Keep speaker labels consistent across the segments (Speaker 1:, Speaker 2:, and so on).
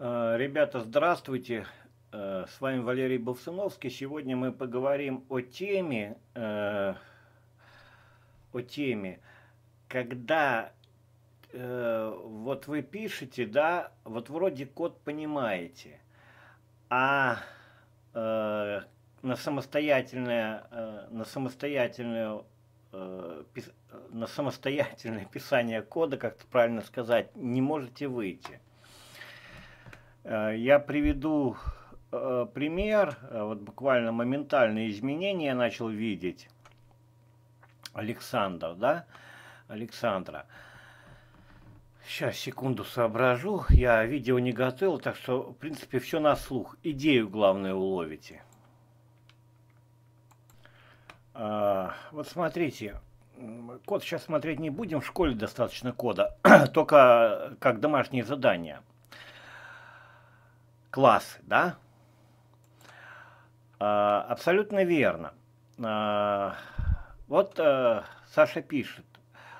Speaker 1: Э, ребята, здравствуйте. Э, с вами Валерий Бовсыновский. Сегодня мы поговорим о теме, э, о теме, когда вот вы пишете, да, вот вроде код понимаете, а на самостоятельное, на самостоятельное, на самостоятельное писание кода, как-то правильно сказать, не можете выйти. Э, я приведу э, пример, э, вот буквально моментальные изменения я начал видеть. Александр, да? Александра. Сейчас, секунду соображу. Я видео не готовил, так что, в принципе, все на слух. Идею, главное, уловите. вот смотрите, код сейчас смотреть не будем, в школе достаточно кода, только как домашнее задание – классы, да? А, абсолютно верно. А, вот а, Саша пишет.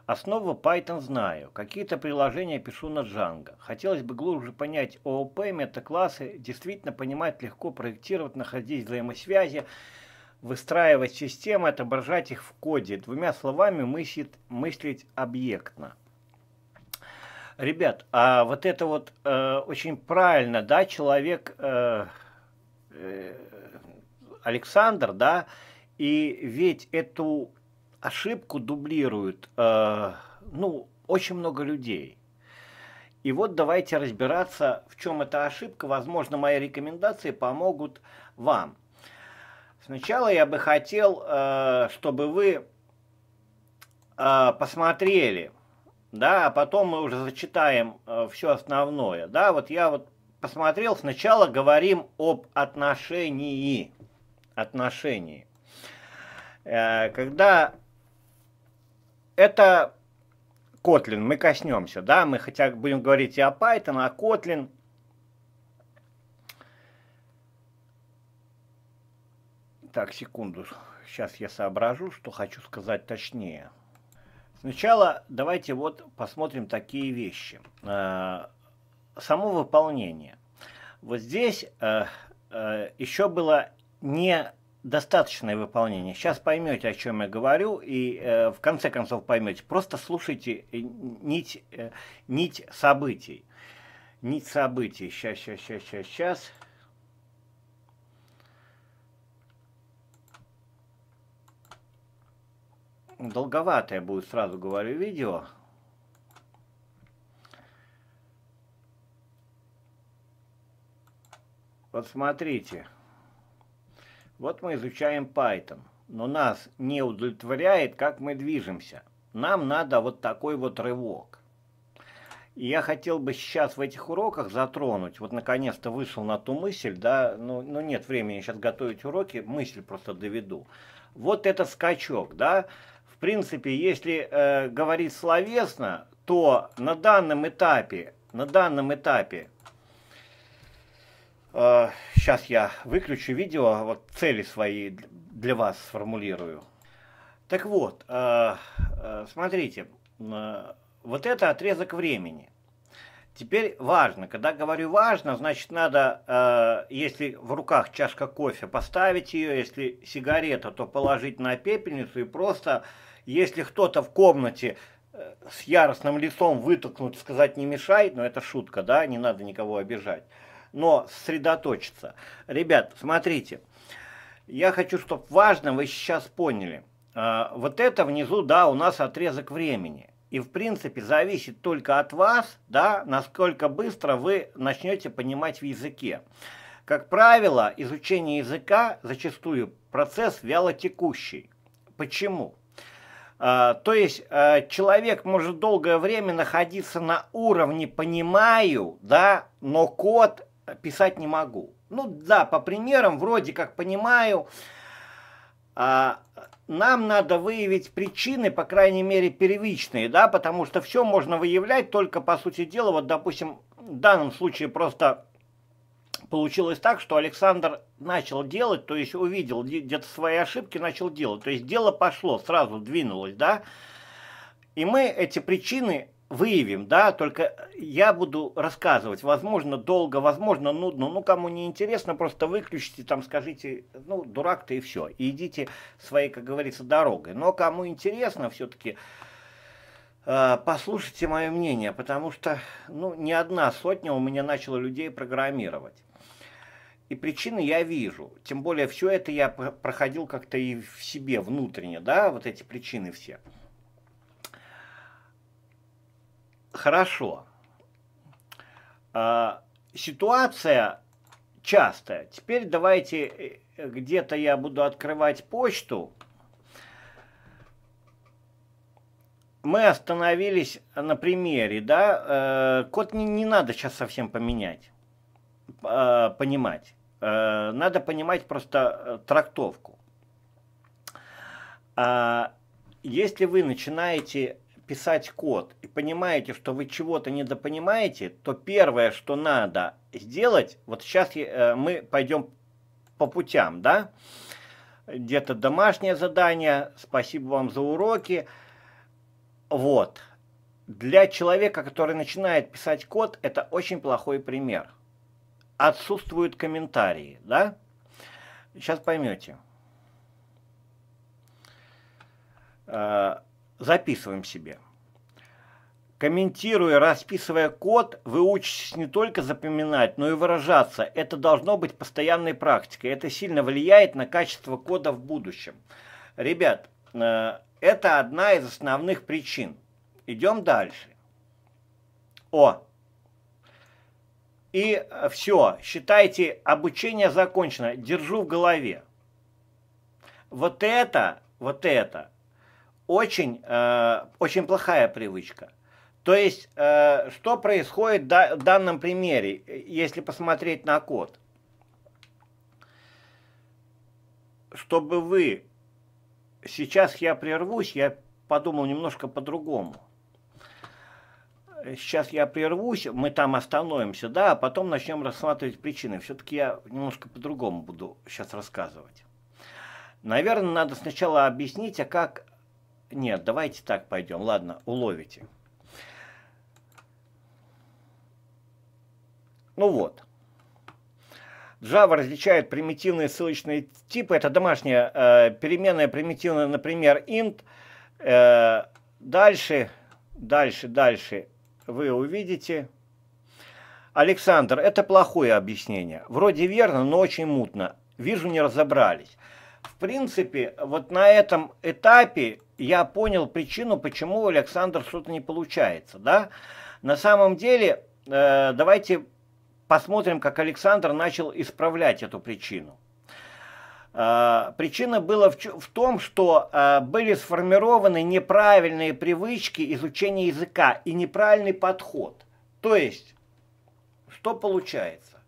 Speaker 1: Основу Python знаю. Какие-то приложения пишу на Django. Хотелось бы глубже понять ООП, метаклассы, действительно понимать легко, проектировать, находить взаимосвязи, выстраивать системы, отображать их в коде. Двумя словами мыслить, мыслить объектно. Ребят, а вот это вот э, очень правильно, да, человек э, э, Александр, да, и ведь эту ошибку дублируют, э, ну, очень много людей. И вот давайте разбираться, в чем эта ошибка. Возможно, мои рекомендации помогут вам. Сначала я бы хотел, э, чтобы вы э, посмотрели, да, а потом мы уже зачитаем э, все основное, да, вот я вот посмотрел, сначала говорим об отношении, отношении, э, когда это Kotlin, мы коснемся, да, мы хотя будем говорить и о Python, а Kotlin, так, секунду, сейчас я соображу, что хочу сказать точнее. Сначала давайте вот посмотрим такие вещи. Э, само выполнение. Вот здесь э, э, еще было недостаточное выполнение. Сейчас поймете, о чем я говорю, и в конце концов поймете. Просто слушайте нить, нить событий. Нить событий. Сейчас, сейчас, сейчас, сейчас, сейчас. долговатое будет, сразу говорю, видео. Вот смотрите. Вот мы изучаем Python. Но нас не удовлетворяет, как мы движемся. Нам надо вот такой вот рывок. И я хотел бы сейчас в этих уроках затронуть, вот наконец-то вышел на ту мысль, да, но ну, ну нет времени сейчас готовить уроки, мысль просто доведу. Вот этот скачок, да, в принципе, если э, говорить словесно, то на данном этапе, на данном этапе, э, сейчас я выключу видео, вот цели свои для вас сформулирую. Так вот, э, э, смотрите, э, вот это отрезок времени. Теперь важно, когда говорю важно, значит надо, э, если в руках чашка кофе, поставить ее, если сигарета, то положить на пепельницу и просто если кто-то в комнате э, с яростным лицом вытолкнуть, сказать не мешает, но ну, это шутка, да, не надо никого обижать. Но сосредоточиться. Ребят, смотрите, я хочу, чтобы важно вы сейчас поняли. А, вот это внизу, да, у нас отрезок времени. И, в принципе, зависит только от вас, да, насколько быстро вы начнете понимать в языке. Как правило, изучение языка зачастую процесс вялотекущий. Почему? А, то есть а, человек может долгое время находиться на уровне «понимаю», да, но код писать не могу. Ну да, по примерам вроде как понимаю, а, нам надо выявить причины, по крайней мере, первичные, да, потому что все можно выявлять только, по сути дела, вот, допустим, в данном случае просто получилось так, что Александр начал делать, то есть увидел где-то свои ошибки, начал делать. То есть дело пошло, сразу двинулось, да. И мы эти причины выявим, да, только я буду рассказывать, возможно, долго, возможно, нудно, ну, кому не интересно, просто выключите, там, скажите, ну, дурак ты и все, и идите своей, как говорится, дорогой. Но кому интересно, все-таки э, послушайте мое мнение, потому что, ну, не одна сотня у меня начала людей программировать. И причины я вижу. Тем более все это я проходил как-то и в себе внутренне, да, вот эти причины все. Хорошо. А, ситуация частая. Теперь давайте э, где-то я буду открывать почту. Мы остановились на примере, да, э, код не, не надо сейчас совсем поменять, а, понимать. Э, надо понимать просто э, трактовку. А, если вы начинаете писать код и понимаете, что вы чего-то недопонимаете, то первое, что надо сделать, вот сейчас э, мы пойдем по путям, да, где-то домашнее задание, спасибо вам за уроки, вот. Для человека, который начинает писать код, это очень плохой пример – отсутствуют комментарии, да? Сейчас поймете. Э, записываем себе. Комментируя, расписывая код, вы учитесь не только запоминать, но и выражаться. Это должно быть постоянной практикой. Это сильно влияет на качество кода в будущем. Ребят, э, это одна из основных причин. Идем дальше. О, и э, все, считайте, обучение закончено, держу в голове. Вот это, вот это, очень, э, очень плохая привычка. То есть, э, что происходит в данном примере, э, если посмотреть на код? Чтобы вы... Сейчас я прервусь, я подумал немножко по-другому сейчас я прервусь, мы там остановимся, да, а потом начнем рассматривать причины. Все-таки я немножко по-другому буду сейчас рассказывать. Наверное, надо сначала объяснить, а как... Нет, давайте так пойдем, ладно, уловите. Ну вот. Java различает примитивные ссылочные типы. Это домашняя э, переменная примитивная, например, int. Э, дальше, дальше, дальше вы увидите. Александр, это плохое объяснение. Вроде верно, но очень мутно. Вижу, не разобрались. В принципе, вот на этом этапе я понял причину, почему Александр что-то не получается. Да? На самом деле, э, давайте посмотрим, как Александр начал исправлять эту причину. Э, причина была в том, что э, были сформированы неправильные привычки изучения языка и неправильный подход. То есть, что получается?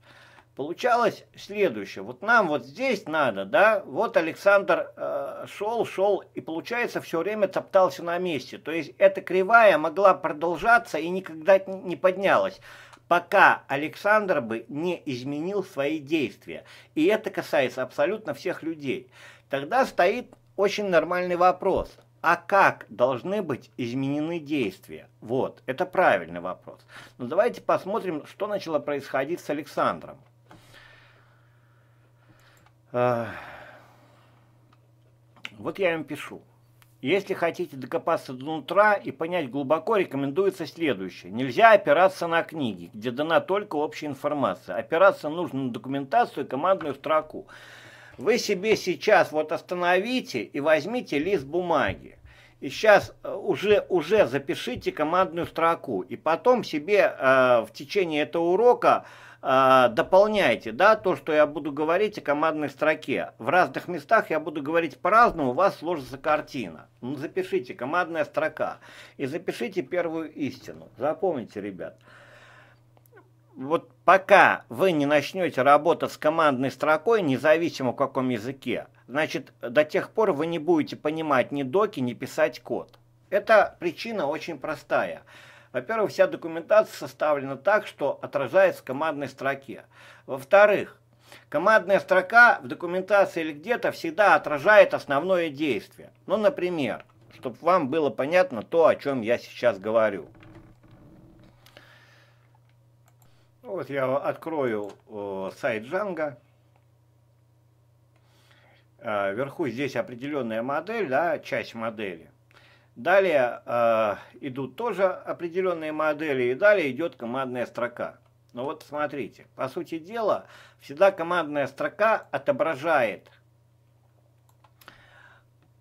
Speaker 1: Получалось следующее. Вот нам вот здесь надо, да, вот Александр э, шел, шел, и получается все время топтался на месте. То есть эта кривая могла продолжаться и никогда не поднялась пока Александр бы не изменил свои действия. И это касается абсолютно всех людей. Тогда стоит очень нормальный вопрос. А как должны быть изменены действия? Вот, это правильный вопрос. Но ну, давайте посмотрим, что начало происходить с Александром. Э, вот я им пишу. Если хотите докопаться до нутра и понять глубоко, рекомендуется следующее. Нельзя опираться на книги, где дана только общая информация. Опираться нужно на документацию и командную строку. Вы себе сейчас вот остановите и возьмите лист бумаги. И сейчас э, уже, уже запишите командную строку. И потом себе э, в течение этого урока а, дополняйте, да, то, что я буду говорить о командной строке. В разных местах я буду говорить по-разному, у вас сложится картина. Ну, запишите командная строка и запишите первую истину. Запомните, ребят. Вот пока вы не начнете работать с командной строкой, независимо в каком языке, значит, до тех пор вы не будете понимать ни доки, ни писать код. Это причина очень простая. Во-первых, вся документация составлена так, что отражается в командной строке. Во-вторых, командная строка в документации или где-то всегда отражает основное действие. Ну, например, чтобы вам было понятно то, о чем я сейчас говорю. Ну, вот я открою э, сайт Django. Э, вверху здесь определенная модель, да, часть модели. Далее э, идут тоже определенные модели, и далее идет командная строка. Но ну вот смотрите, по сути дела, всегда командная строка отображает,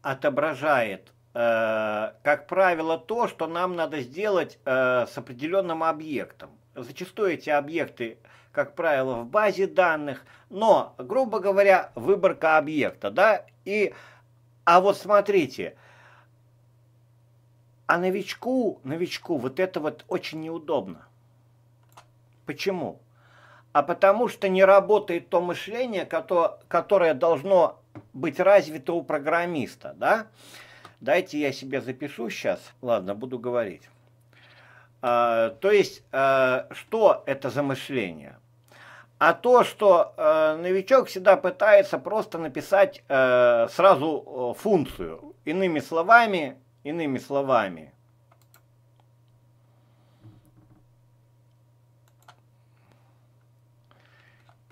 Speaker 1: отображает э, как правило, то, что нам надо сделать э, с определенным объектом. Зачастую эти объекты, как правило, в базе данных, но, грубо говоря, выборка объекта, да, и, а вот смотрите, э, а новичку, новичку вот это вот очень неудобно. Почему? А потому что не работает то мышление, которое должно быть развито у программиста, да? Дайте я себе запишу сейчас. Ладно, буду говорить. А, то есть, а, что это за мышление? А то, что э, новичок всегда пытается просто написать э, сразу э, функцию. Иными словами, Иными словами,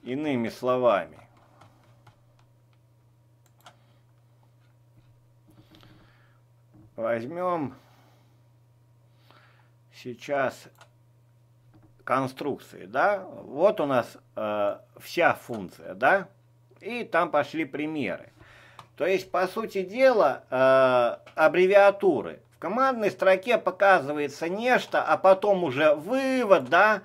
Speaker 1: иными словами, возьмем сейчас конструкции, да, вот у нас э, вся функция, да, и там пошли примеры. То есть, по сути дела, э, аббревиатуры. В командной строке показывается нечто, а потом уже вывод, да.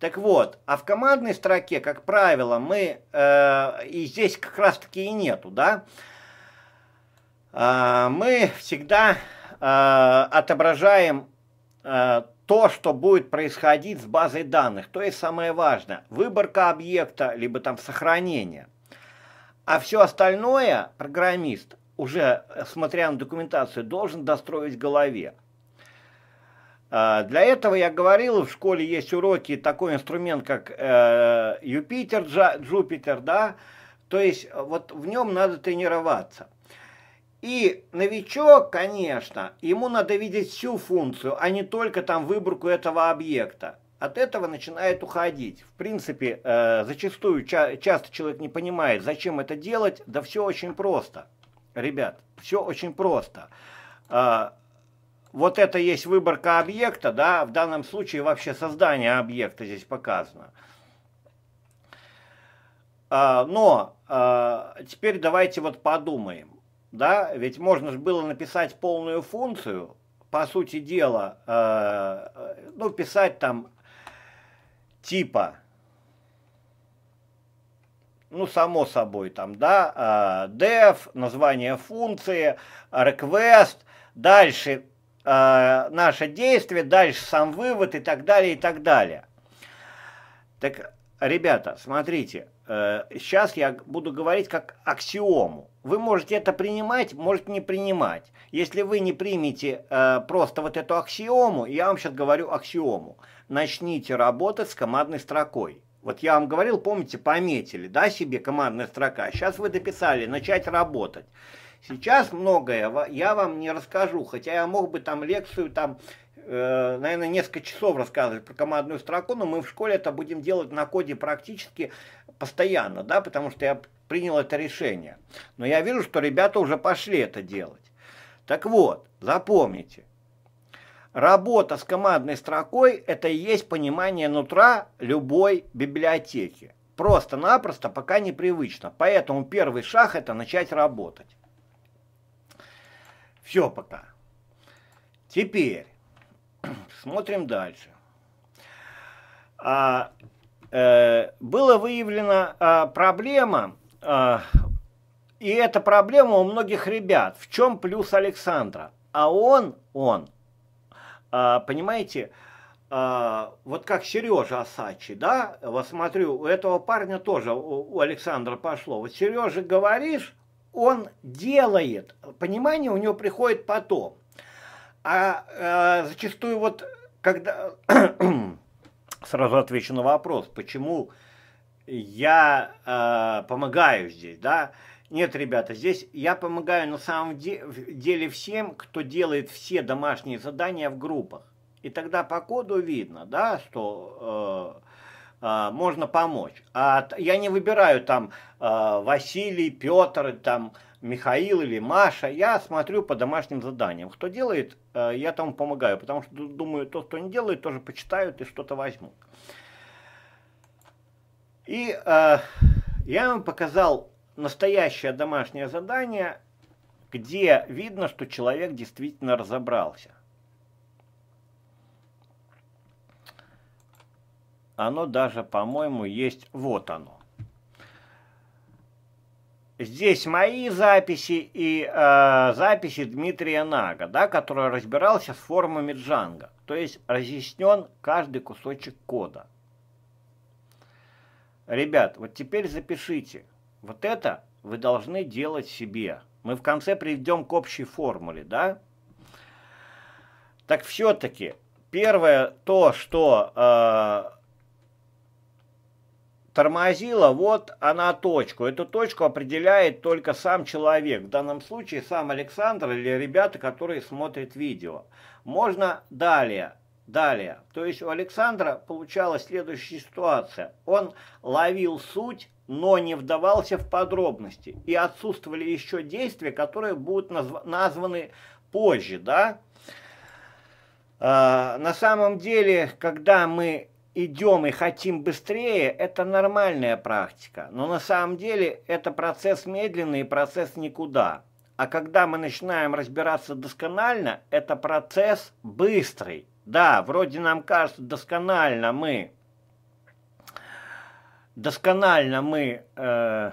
Speaker 1: Так вот, а в командной строке, как правило, мы, э, и здесь как раз таки и нету, да, э, мы всегда э, отображаем э, то, что будет происходить с базой данных. То есть самое важное, выборка объекта, либо там сохранение – а все остальное программист, уже э, смотря на документацию, должен достроить в голове. А, для этого я говорил, в школе есть уроки, такой инструмент, как э, Юпитер, Джа, Джупитер, да, то есть э, вот в нем надо тренироваться. И новичок, конечно, ему надо видеть всю функцию, а не только там выборку этого объекта от этого начинает уходить. В принципе, э, зачастую ча часто человек не понимает, зачем это делать. Да все очень просто, ребят, все очень просто. Э, вот это есть выборка объекта, да, в данном случае вообще создание объекта здесь показано. Э, но э, теперь давайте вот подумаем, да, ведь можно же было написать полную функцию, по сути дела, э, э ну, писать там типа, ну, само собой, там, да, а, def, название функции, request, дальше а, наше действие, дальше сам вывод и так далее, и так далее. Так, ребята, смотрите, сейчас э, я буду говорить как аксиому. Вы можете это принимать, можете не принимать. Если вы не примете э, просто вот эту аксиому, я вам сейчас говорю аксиому – начните работать с командной строкой. Вот я вам говорил, помните, пометили, да, себе командная строка. Сейчас вы дописали «начать работать». Сейчас многое я вам не расскажу, хотя я мог бы там лекцию, там, э, наверное, несколько часов рассказывать про командную строку, но мы в школе это будем делать на коде практически постоянно, да, потому что я принял это решение. Но я вижу, что ребята уже пошли это делать. Так вот, запомните, Работа с командной строкой – это и есть понимание нутра любой библиотеки. Просто-напросто пока непривычно. Поэтому первый шаг – это начать работать. Все пока. Теперь смотрим дальше. А, э, была выявлена а, проблема, а, и эта проблема у многих ребят. В чем плюс Александра? А он, он – а, понимаете, а, вот как Сережа Осачи, да, вот смотрю, у этого парня тоже, у, у Александра пошло. Вот Сережа говоришь, он делает, понимание у него приходит потом. А, а зачастую вот, когда, сразу отвечу на вопрос, почему я а, помогаю здесь, да, нет, ребята, здесь я помогаю на самом деле всем, кто делает все домашние задания в группах. И тогда по коду видно, да, что э, э, можно помочь. А я не выбираю там э, Василий, Петр, там Михаил или Маша. Я смотрю по домашним заданиям. Кто делает, э, я там помогаю, потому что думаю, тот, кто не делает, тоже почитают и что-то возьмут. И э, я вам показал настоящее домашнее задание, где видно, что человек действительно разобрался. Оно даже, по-моему, есть вот оно. Здесь мои записи и э, записи Дмитрия Нага, да, который разбирался с формами Джанга. То есть разъяснен каждый кусочек кода. Ребят, вот теперь запишите – вот это вы должны делать себе. Мы в конце приведем к общей формуле, да? Так все-таки, первое то, что э, тормозила, вот она точку. Эту точку определяет только сам человек. В данном случае сам Александр или ребята, которые смотрят видео. Можно далее. Далее. То есть у Александра получалась следующая ситуация. Он ловил суть но не вдавался в подробности. И отсутствовали еще действия, которые будут назв названы позже, да. Э, на самом деле, когда мы идем и хотим быстрее, это нормальная практика. Но на самом деле это процесс медленный и процесс никуда. А когда мы начинаем разбираться досконально, это процесс быстрый. Да, вроде нам кажется, досконально мы досконально мы э,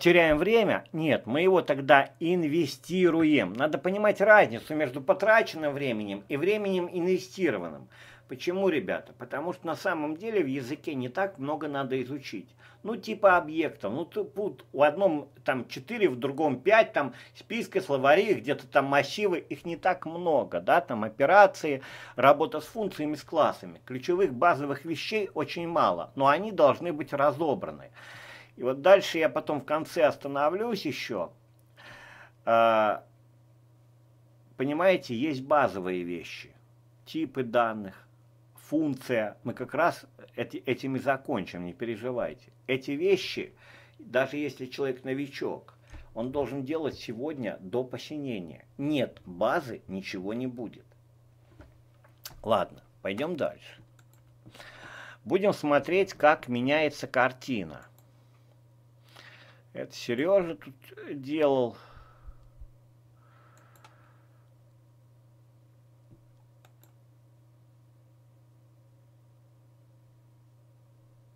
Speaker 1: теряем время, нет, мы его тогда инвестируем. Надо понимать разницу между потраченным временем и временем инвестированным. Почему, ребята? Потому что на самом деле в языке не так много надо изучить. Ну, типа объекта. Ну, тут у одном там 4, в другом 5, там списка, словари, где-то там массивы, их не так много, да, там операции, работа с функциями, с классами. Ключевых базовых вещей очень мало, но они должны быть разобраны. И вот дальше я потом в конце остановлюсь еще. А, понимаете, есть базовые вещи, типы данных, функция. Мы как раз эти, этим и закончим, не переживайте. Эти вещи, даже если человек новичок, он должен делать сегодня до посинения. Нет базы, ничего не будет. Ладно, пойдем дальше. Будем смотреть, как меняется картина. Это Сережа тут делал.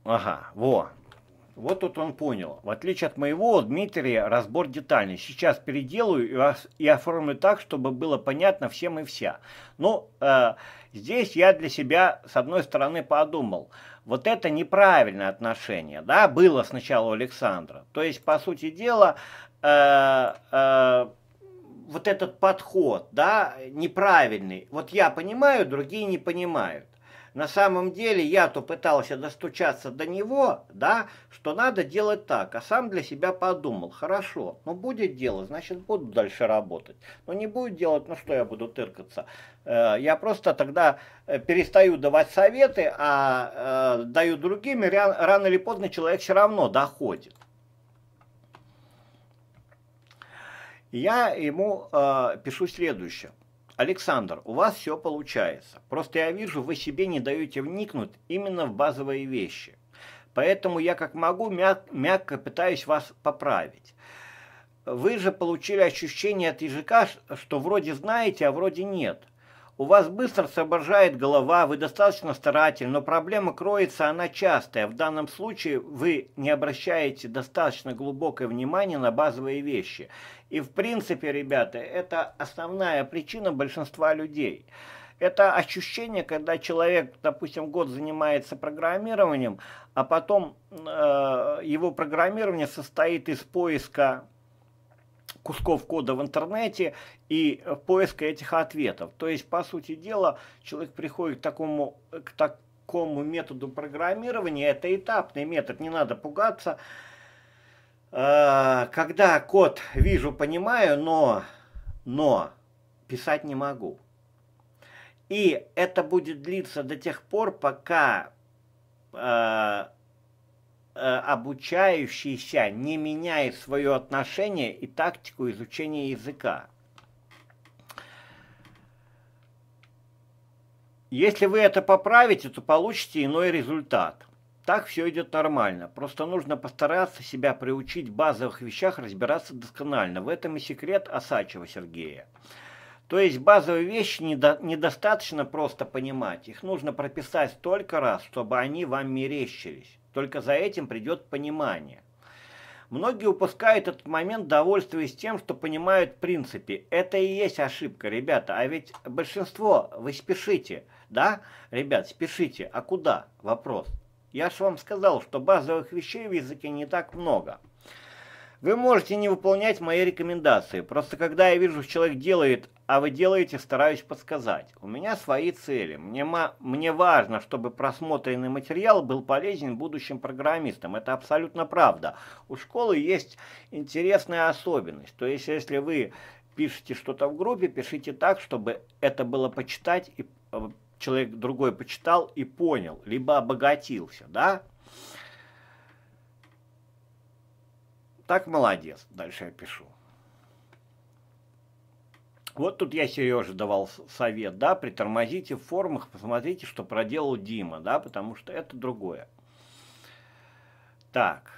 Speaker 1: Ага, во. Вот тут он понял. В отличие от моего, Дмитрия разбор детальный. Сейчас переделаю и, и оформлю так, чтобы было понятно всем и вся. Ну, э, здесь я для себя, с одной стороны, подумал. Вот это неправильное отношение, да, было сначала у Александра. То есть, по сути дела, э, э, вот этот подход, да, неправильный. Вот я понимаю, другие не понимают. На самом деле я-то пытался достучаться до него, да, что надо делать так, а сам для себя подумал, хорошо, ну будет дело, значит буду дальше работать. Но ну, не будет делать, ну что я буду тыркаться. Э, я просто тогда э, перестаю давать советы, а э, даю другим, и рано или поздно человек все равно доходит. Я ему э, пишу следующее. Александр, у вас все получается. Просто я вижу, вы себе не даете вникнуть именно в базовые вещи. Поэтому я как могу мягко пытаюсь вас поправить. Вы же получили ощущение от языка, что вроде знаете, а вроде нет. У вас быстро соображает голова, вы достаточно старательны, но проблема кроется, она частая. В данном случае вы не обращаете достаточно глубокое внимание на базовые вещи. И в принципе, ребята, это основная причина большинства людей. Это ощущение, когда человек, допустим, год занимается программированием, а потом э, его программирование состоит из поиска кусков кода в интернете и э, поиска этих ответов. То есть, по сути дела, человек приходит к такому, к такому методу программирования, это этапный метод, не надо пугаться, а, когда код вижу, понимаю, но, но писать не могу. И это будет длиться до тех пор, пока а, а, обучающийся не меняет свое отношение и тактику изучения языка. Если вы это поправите, то получите иной результат – так все идет нормально. Просто нужно постараться себя приучить в базовых вещах разбираться досконально. В этом и секрет Осачева Сергея. То есть базовые вещи недостаточно просто понимать. Их нужно прописать столько раз, чтобы они вам мерещились. Только за этим придет понимание. Многие упускают этот момент, довольствуясь тем, что понимают в принципе. Это и есть ошибка, ребята. А ведь большинство, вы спешите, да? Ребят, спешите. А куда? Вопрос. Я же вам сказал, что базовых вещей в языке не так много. Вы можете не выполнять мои рекомендации, просто когда я вижу, что человек делает, а вы делаете, стараюсь подсказать. У меня свои цели. Мне, мне важно, чтобы просмотренный материал был полезен будущим программистам. Это абсолютно правда. У школы есть интересная особенность. То есть, если вы пишете что-то в группе, пишите так, чтобы это было почитать и э, человек другой почитал и понял, либо обогатился, да? Так молодец, дальше я пишу. Вот тут я Сереже давал совет, да, притормозите в форумах, посмотрите, что проделал Дима, да, потому что это другое. Так.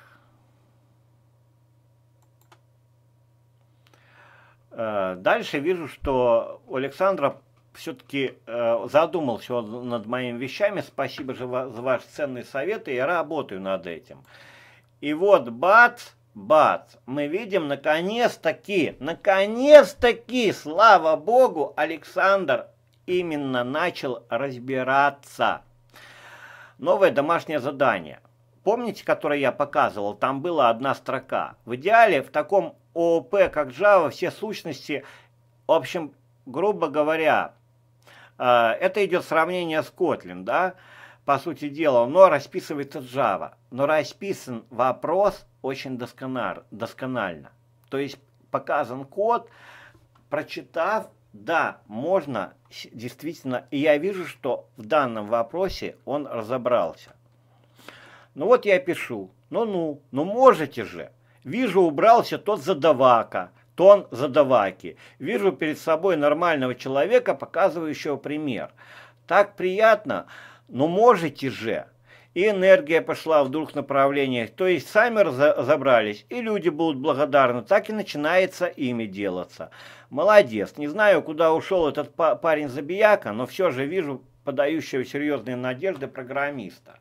Speaker 1: Э, дальше вижу, что у Александра все-таки э, задумался над моими вещами. Спасибо же за ваши ценные советы я работаю над этим. И вот бац, бац, мы видим наконец-таки, наконец-таки, слава богу, Александр именно начал разбираться. Новое домашнее задание. Помните, которое я показывал? Там была одна строка. В идеале в таком ООП, как Java, все сущности, в общем, грубо говоря, Э, это идет сравнение с Kotlin, да, по сути дела, но расписывается Java. Но расписан вопрос очень досконар, досконально. То есть показан код, прочитав, да, можно действительно, и я вижу, что в данном вопросе он разобрался. Ну вот я пишу, ну-ну, ну можете же. Вижу, убрался тот задавака, тон задаваки. Вижу перед собой нормального человека, показывающего пример. Так приятно, но можете же. И энергия пошла в двух направлениях, то есть сами разобрались, и люди будут благодарны, так и начинается ими делаться. Молодец, не знаю, куда ушел этот парень-забияка, но все же вижу подающего серьезные надежды программиста.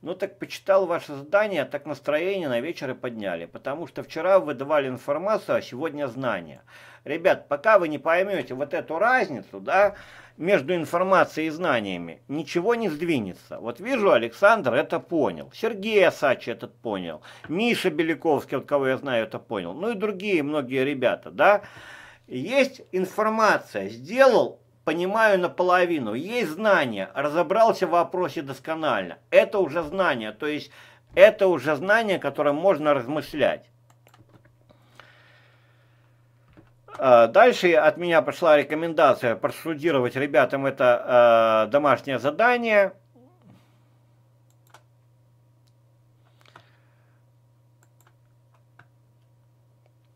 Speaker 1: Ну так почитал ваше задание, так настроение на вечер и подняли, потому что вчера вы давали информацию, а сегодня знания. Ребят, пока вы не поймете вот эту разницу, да, между информацией и знаниями, ничего не сдвинется. Вот вижу, Александр это понял, Сергей Асач этот понял, Миша Беляковский, от кого я знаю, это понял, ну и другие многие ребята, да. Есть информация, сделал понимаю наполовину, есть знания, разобрался в вопросе досконально. Это уже знание, то есть это уже знание, которое можно размышлять. А, дальше от меня пошла рекомендация просудировать ребятам это э, домашнее задание.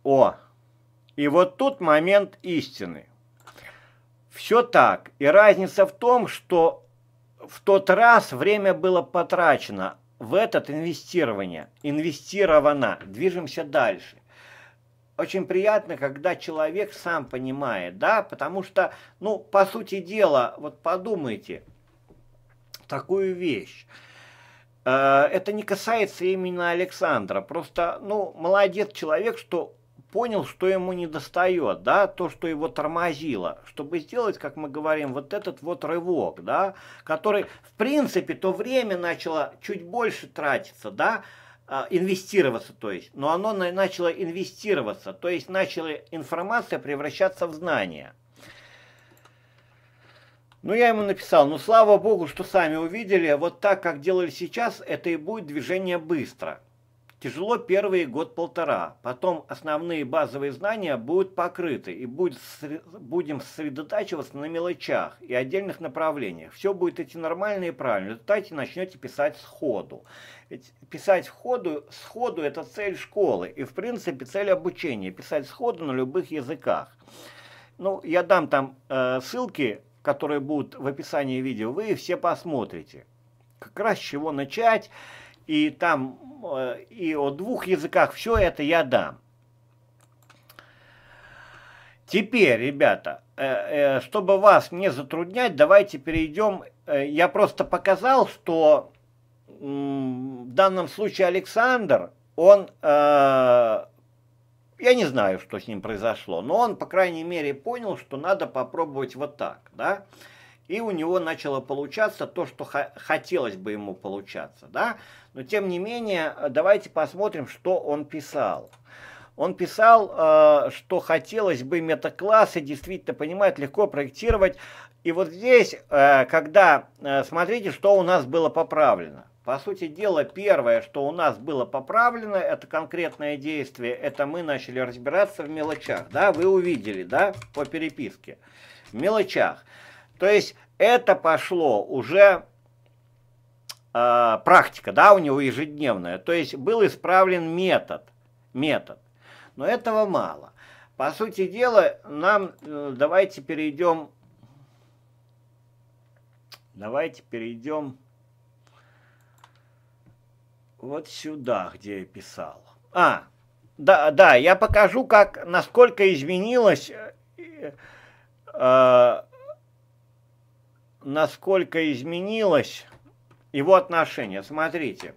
Speaker 1: О, и вот тут момент истины. Все так. И разница в том, что в тот раз время было потрачено, в этот инвестирование, инвестировано. Движемся дальше. Очень приятно, когда человек сам понимает, да, потому что, ну, по сути дела, вот подумайте, такую вещь. Э, это не касается именно Александра, просто, ну, молодец человек, что понял, что ему не достает, да, то, что его тормозило, чтобы сделать, как мы говорим, вот этот вот рывок, да, который, в принципе, то время начало чуть больше тратиться, да, а, инвестироваться, то есть, но оно начало инвестироваться, то есть начала информация превращаться в знания. Ну, я ему написал, ну, слава богу, что сами увидели, вот так, как делали сейчас, это и будет движение быстро. Тяжело первый год-полтора, потом основные базовые знания будут покрыты и будем сосредотачиваться на мелочах и отдельных направлениях. Все будет идти нормально и правильно, в результате начнете писать сходу. Писать сходу, сходу – это цель школы и, в принципе, цель обучения – писать сходу на любых языках. Ну, я дам там э, ссылки, которые будут в описании видео, вы все посмотрите. Как раз с чего начать – и там э, и о двух языках, все это я дам. Теперь, ребята, э, э, чтобы вас не затруднять, давайте перейдем. Я просто показал, что в данном случае Александр, он, я не знаю, что с ним произошло, но он, по крайней мере, понял, что надо попробовать вот так, да. Да и у него начало получаться то, что хотелось бы ему получаться, да. Но тем не менее, давайте посмотрим, что он писал. Он писал, э, что хотелось бы метаклассы действительно понимать, легко проектировать. И вот здесь, э, когда, э, смотрите, что у нас было поправлено. По сути дела, первое, что у нас было поправлено, это конкретное действие, это мы начали разбираться в мелочах, да, вы увидели, да, по переписке, в мелочах. То есть это пошло уже э, практика, да, у него ежедневная. То есть был исправлен метод, метод. Но этого мало. По сути дела, нам э, давайте перейдем, давайте перейдем вот сюда, где я писал. А, да, да, я покажу, как, насколько изменилось э, э, а, насколько изменилось его отношение. Смотрите.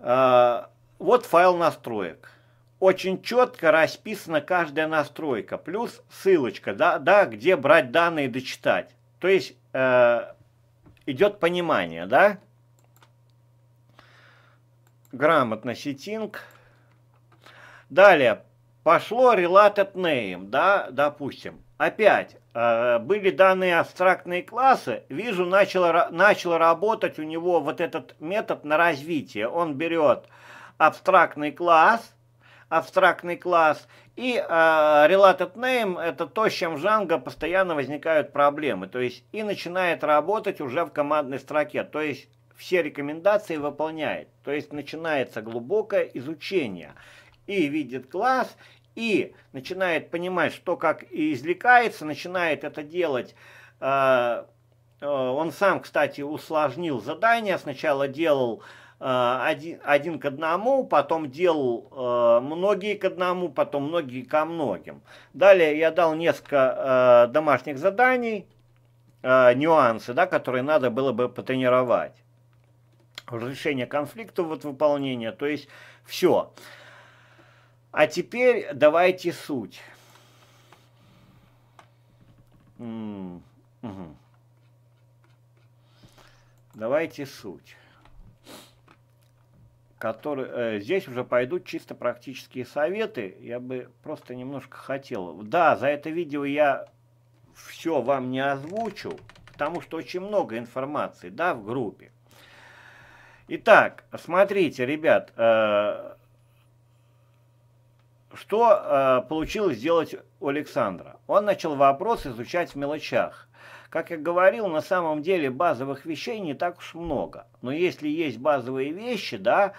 Speaker 1: А, вот файл настроек. Очень четко расписана каждая настройка, плюс ссылочка, да, да где брать данные и дочитать. То есть э, идет понимание, да? Грамотно сетинг. Далее, пошло related name, да, допустим. Опять, э, были данные абстрактные классы, вижу, начал, начал работать у него вот этот метод на развитие. Он берет абстрактный класс, абстрактный класс, и э, related name – это то, с чем в Django постоянно возникают проблемы. То есть и начинает работать уже в командной строке, то есть все рекомендации выполняет. То есть начинается глубокое изучение и видит класс, и начинает понимать, что как и извлекается, начинает это делать. Э, э, он сам, кстати, усложнил задание. Сначала делал э, один, один к одному, потом делал э, многие к одному, потом многие ко многим. Далее я дал несколько э, домашних заданий, э, нюансы, да, которые надо было бы потренировать. Разрешение конфликта, вот выполнение, то есть все. Все. А теперь давайте суть. Давайте суть. Который, э, здесь уже пойдут чисто практические советы. Я бы просто немножко хотел. Да, за это видео я все вам не озвучу, потому что очень много информации, да, в группе. Итак, смотрите, ребят, э что э, получилось сделать у Александра? Он начал вопрос изучать в мелочах. Как я говорил, на самом деле базовых вещей не так уж много. Но если есть базовые вещи, да,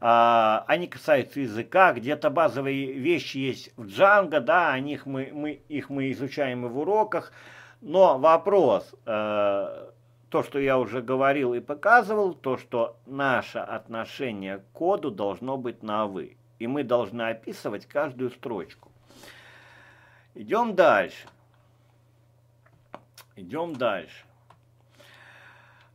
Speaker 1: э, они касаются языка, где-то базовые вещи есть в Django, да, о них мы, мы, их мы изучаем и в уроках. Но вопрос, э, то, что я уже говорил и показывал, то, что наше отношение к коду должно быть на «вы» и мы должны описывать каждую строчку. Идем дальше. Идем дальше.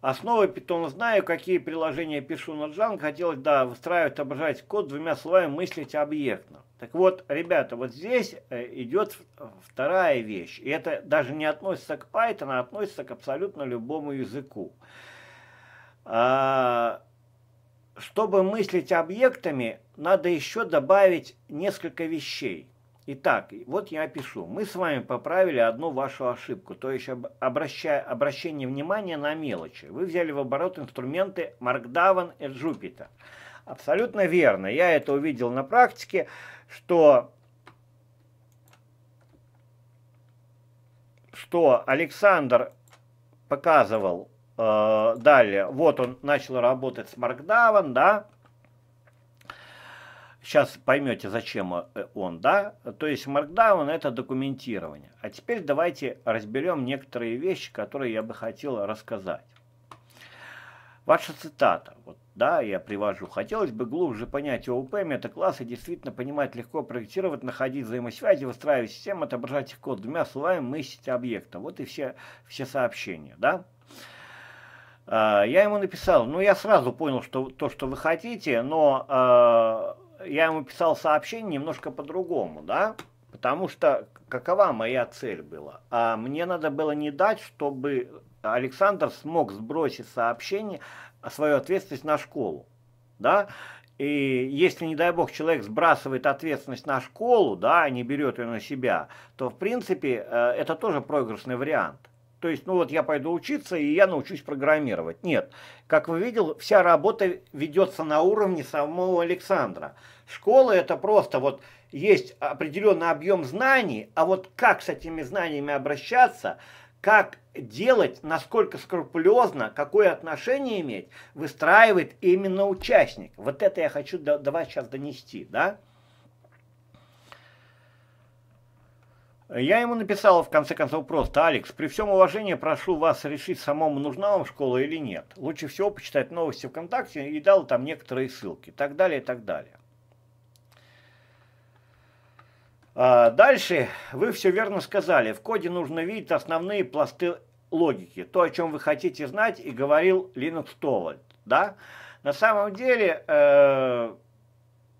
Speaker 1: Основы Python знаю, какие приложения пишу на Django. Хотелось, да, выстраивать, отображать код двумя словами, мыслить объектно. Так вот, ребята, вот здесь э, идет вторая вещь. И это даже не относится к Python, а относится к абсолютно любому языку. А, чтобы мыслить объектами, надо еще добавить несколько вещей. Итак, вот я опишу. Мы с вами поправили одну вашу ошибку, то есть обращая, обращение внимания на мелочи. Вы взяли в оборот инструменты Markdown и Jupyter. Абсолютно верно. Я это увидел на практике, что, что Александр показывал Э, далее, вот он начал работать с Markdown, да, Сейчас поймете, зачем э, он, да? То есть Markdown – это документирование. А теперь давайте разберем некоторые вещи, которые я бы хотел рассказать. Ваша цитата, вот, да, я привожу. Хотелось бы глубже понять ОУП, метаклассы, действительно понимать легко, проектировать, находить взаимосвязи, выстраивать систему, отображать их код. Двумя словами, мыслить объекта. Вот и все, все сообщения, да? А, я ему написал, ну я сразу понял, что то, что вы хотите, но э, я ему писал сообщение немножко по-другому, да, потому что какова моя цель была? А мне надо было не дать, чтобы Александр смог сбросить сообщение, а, свою ответственность на школу, да, и если, не дай бог, человек сбрасывает ответственность на школу, да, не берет ее на себя, то, в принципе, э, это тоже проигрышный вариант. То есть, ну вот я пойду учиться, и я научусь программировать. Нет. Как вы видел, вся работа ведется на уровне самого Александра. Школа это просто вот есть определенный объем знаний, а вот как с этими знаниями обращаться, как делать, насколько скрупулезно, какое отношение иметь, выстраивает именно участник. Вот это я хочу до, до вас сейчас донести, да? Я ему написал в конце концов просто, «Алекс, при всем уважении прошу вас решить самому, нужна вам школа или нет. Лучше всего почитать новости ВКонтакте» и дал там некоторые ссылки, и так далее, и так далее. А, дальше вы все верно сказали. В коде нужно видеть основные пласты логики, то, о чем вы хотите знать, и говорил Linux Torvald, да? На самом деле, э,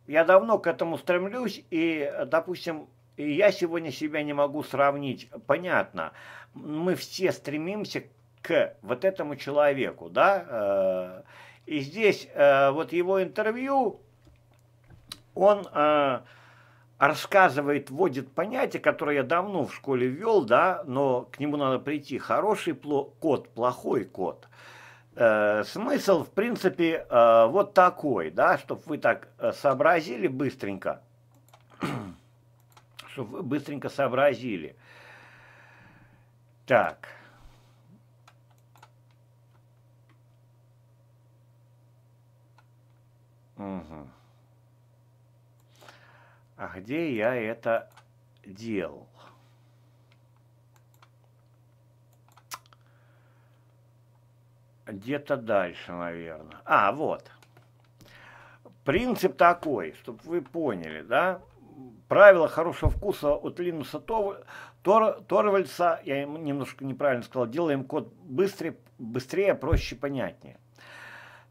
Speaker 1: я давно к этому стремлюсь, и, допустим, я сегодня себя не могу сравнить. Понятно, мы все стремимся к вот этому человеку, да, э, и здесь э, вот его интервью, он э, рассказывает, вводит понятие, которое я давно в школе ввел, да, но к нему надо прийти. Хороший пло кот, плохой код. смысл, в принципе, вот такой, да, чтобы вы так сообразили быстренько чтобы быстренько сообразили. Так. Угу. А где я это делал? Где-то дальше, наверное. А, вот. Принцип такой, чтобы вы поняли, да? правила хорошего вкуса от Линуса Тор, Тор, Торвальца, я немножко неправильно сказал, делаем код быстрее, быстрее проще, понятнее.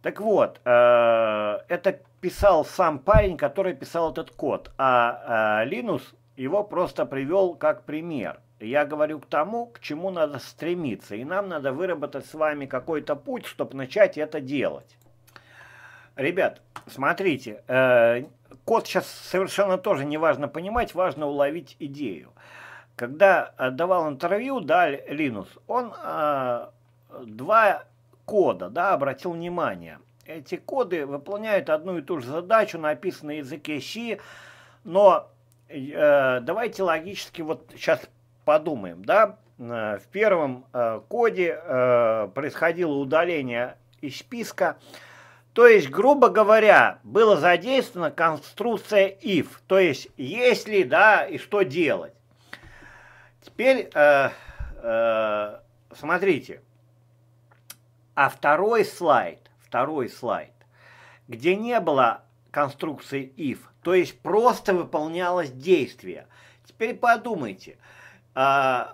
Speaker 1: Так вот, э, это писал сам парень, который писал этот код, а э, Линус его просто привел как пример. Я говорю к тому, к чему надо стремиться, и нам надо выработать с вами какой-то путь, чтобы начать это делать. Ребят, смотрите, э, код сейчас совершенно тоже не важно понимать, важно уловить идею. Когда э, давал интервью, да, Линус, он э, два кода, да, обратил внимание. Эти коды выполняют одну и ту же задачу, написаны на языке C, но э, давайте логически вот сейчас подумаем, да, э, в первом э, коде э, происходило удаление из списка, то есть, грубо говоря, была задействована конструкция if, то есть если, да, и что делать. Теперь э, э, смотрите, а второй слайд, второй слайд, где не было конструкции if, то есть просто выполнялось действие. Теперь подумайте, э,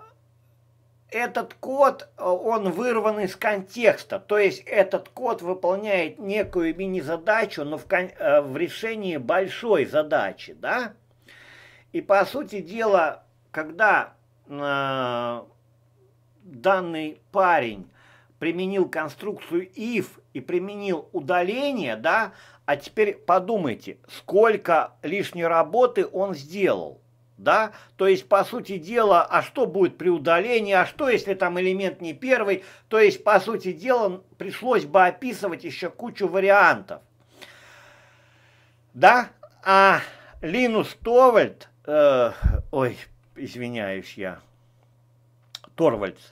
Speaker 1: этот код, э, он вырван из контекста, то есть этот код выполняет некую мини-задачу, но в, кон... Э, в решении большой задачи, да? И по сути дела, когда э, данный парень применил конструкцию if и применил удаление, да, а теперь подумайте, сколько лишней работы он сделал да, то есть, по сути дела, а что будет при удалении, а что, если там элемент не первый, то есть, по сути дела, пришлось бы описывать еще кучу вариантов, да, а Линус Товальд, э, ой, извиняюсь я, Торвальдс,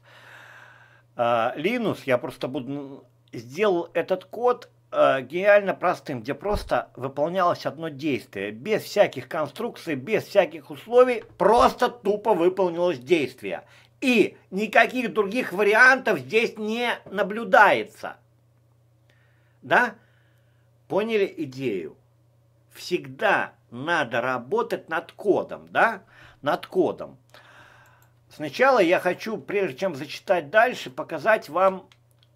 Speaker 1: э, Линус, я просто буду, сделал этот код Э, гениально простым, где просто выполнялось одно действие. Без всяких конструкций, без всяких условий, просто тупо выполнилось действие. И никаких других вариантов здесь не наблюдается. Да? Поняли идею? Всегда надо работать над кодом, да? Над кодом. Сначала я хочу, прежде чем зачитать дальше, показать вам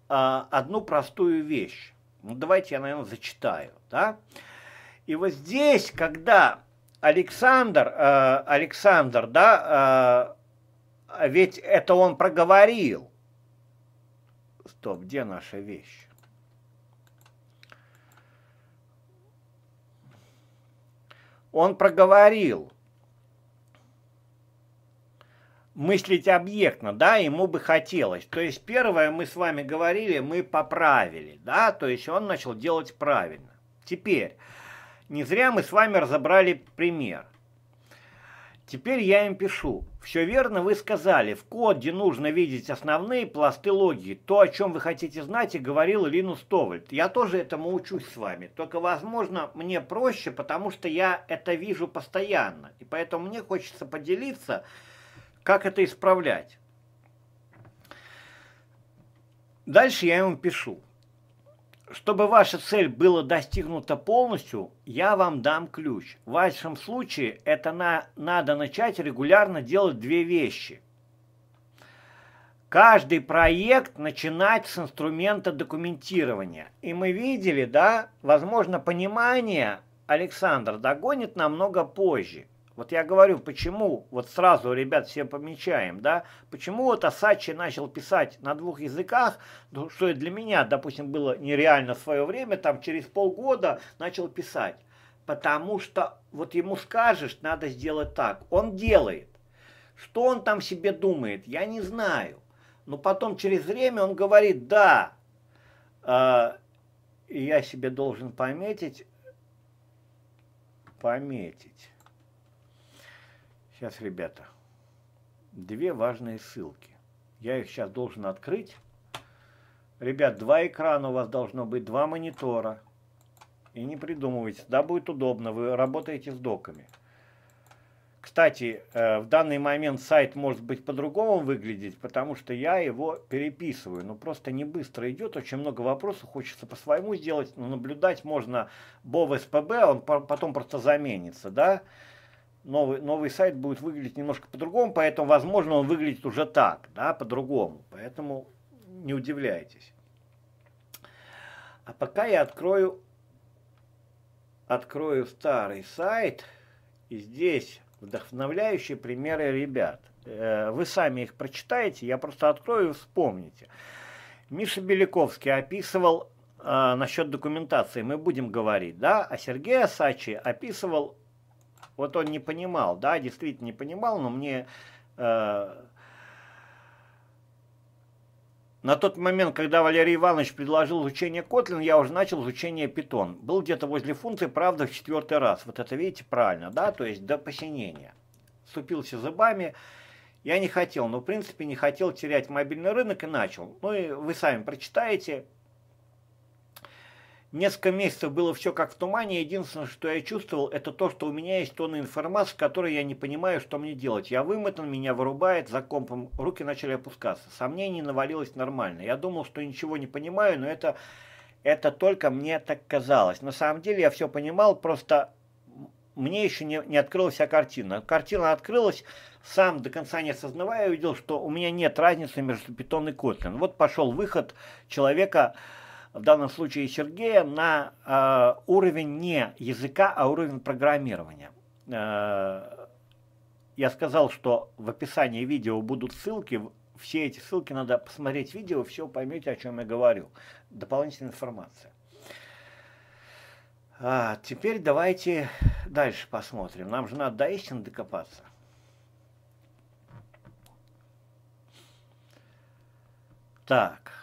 Speaker 1: э, одну простую вещь. Ну, давайте я, наверное, зачитаю, да? И вот здесь, когда Александр, э, Александр, да, э, ведь это он проговорил. Стоп, где наша вещь? Он проговорил, мыслить объектно, да, ему бы хотелось. То есть первое, мы с вами говорили, мы поправили, да, то есть он начал делать правильно. Теперь, не зря мы с вами разобрали пример. Теперь я им пишу. Все верно вы сказали. В коде нужно видеть основные пласты логики. То, о чем вы хотите знать, и говорил Линус Товальд. Я тоже этому учусь с вами. Только, возможно, мне проще, потому что я это вижу постоянно. И поэтому мне хочется поделиться как это исправлять? Дальше я ему пишу. Чтобы ваша цель была достигнута полностью, я вам дам ключ. В вашем случае это на, надо начать регулярно делать две вещи. Каждый проект начинать с инструмента документирования. И мы видели, да, возможно, понимание Александр догонит намного позже – вот я говорю, почему, вот сразу, ребят, все помечаем, да, почему вот Асачи начал писать на двух языках, ну, что и для меня, допустим, было нереально в свое время, там через полгода начал писать. Потому что вот ему скажешь, надо сделать так. Он делает. Что он там себе думает, я не знаю. Но потом через время он говорит, да, э, я себе должен пометить, пометить. Сейчас, ребята, две важные ссылки. Я их сейчас должен открыть. Ребят, два экрана у вас должно быть, два монитора. И не придумывайте, да будет удобно, вы работаете с доками. Кстати, э, в данный момент сайт может быть по-другому выглядеть, потому что я его переписываю. Но ну, просто не быстро идет, очень много вопросов, хочется по-своему сделать, но наблюдать можно БОВ СПБ, а он потом просто заменится, да? Да новый, новый сайт будет выглядеть немножко по-другому, поэтому, возможно, он выглядит уже так, да, по-другому. Поэтому не удивляйтесь. А пока я открою, открою старый сайт, и здесь вдохновляющие примеры ребят. Э, вы сами их прочитаете, я просто открою и вспомните. Миша Беляковский описывал э, насчет документации, мы будем говорить, да, а Сергей Асачи описывал вот он не понимал, да, действительно не понимал, но мне... Э, на тот момент, когда Валерий Иванович предложил изучение Kotlin, я уже начал изучение Python. Был где-то возле функции, правда, в четвертый раз. Вот это видите правильно, да, то есть до посинения. Ступился зубами. Я не хотел, но в принципе не хотел терять мобильный рынок и начал. Ну и вы сами прочитаете, Несколько месяцев было все как в тумане, единственное, что я чувствовал, это то, что у меня есть тонна информации, которой я не понимаю, что мне делать. Я вымотан, меня вырубает, за компом руки начали опускаться. Сомнений навалилось нормально. Я думал, что ничего не понимаю, но это, это только мне так казалось. На самом деле я все понимал, просто мне еще не, не открылась вся картина. Картина открылась, сам до конца не осознавая, увидел, что у меня нет разницы между питон и котлин. Вот пошел выход человека, в данном случае Сергея, на э, уровень не языка, а уровень программирования. Э, я сказал, что в описании видео будут ссылки, все эти ссылки надо посмотреть видео, все поймете, о чем я говорю. Дополнительная информация. А, теперь давайте дальше посмотрим. Нам же надо до истины докопаться. Так.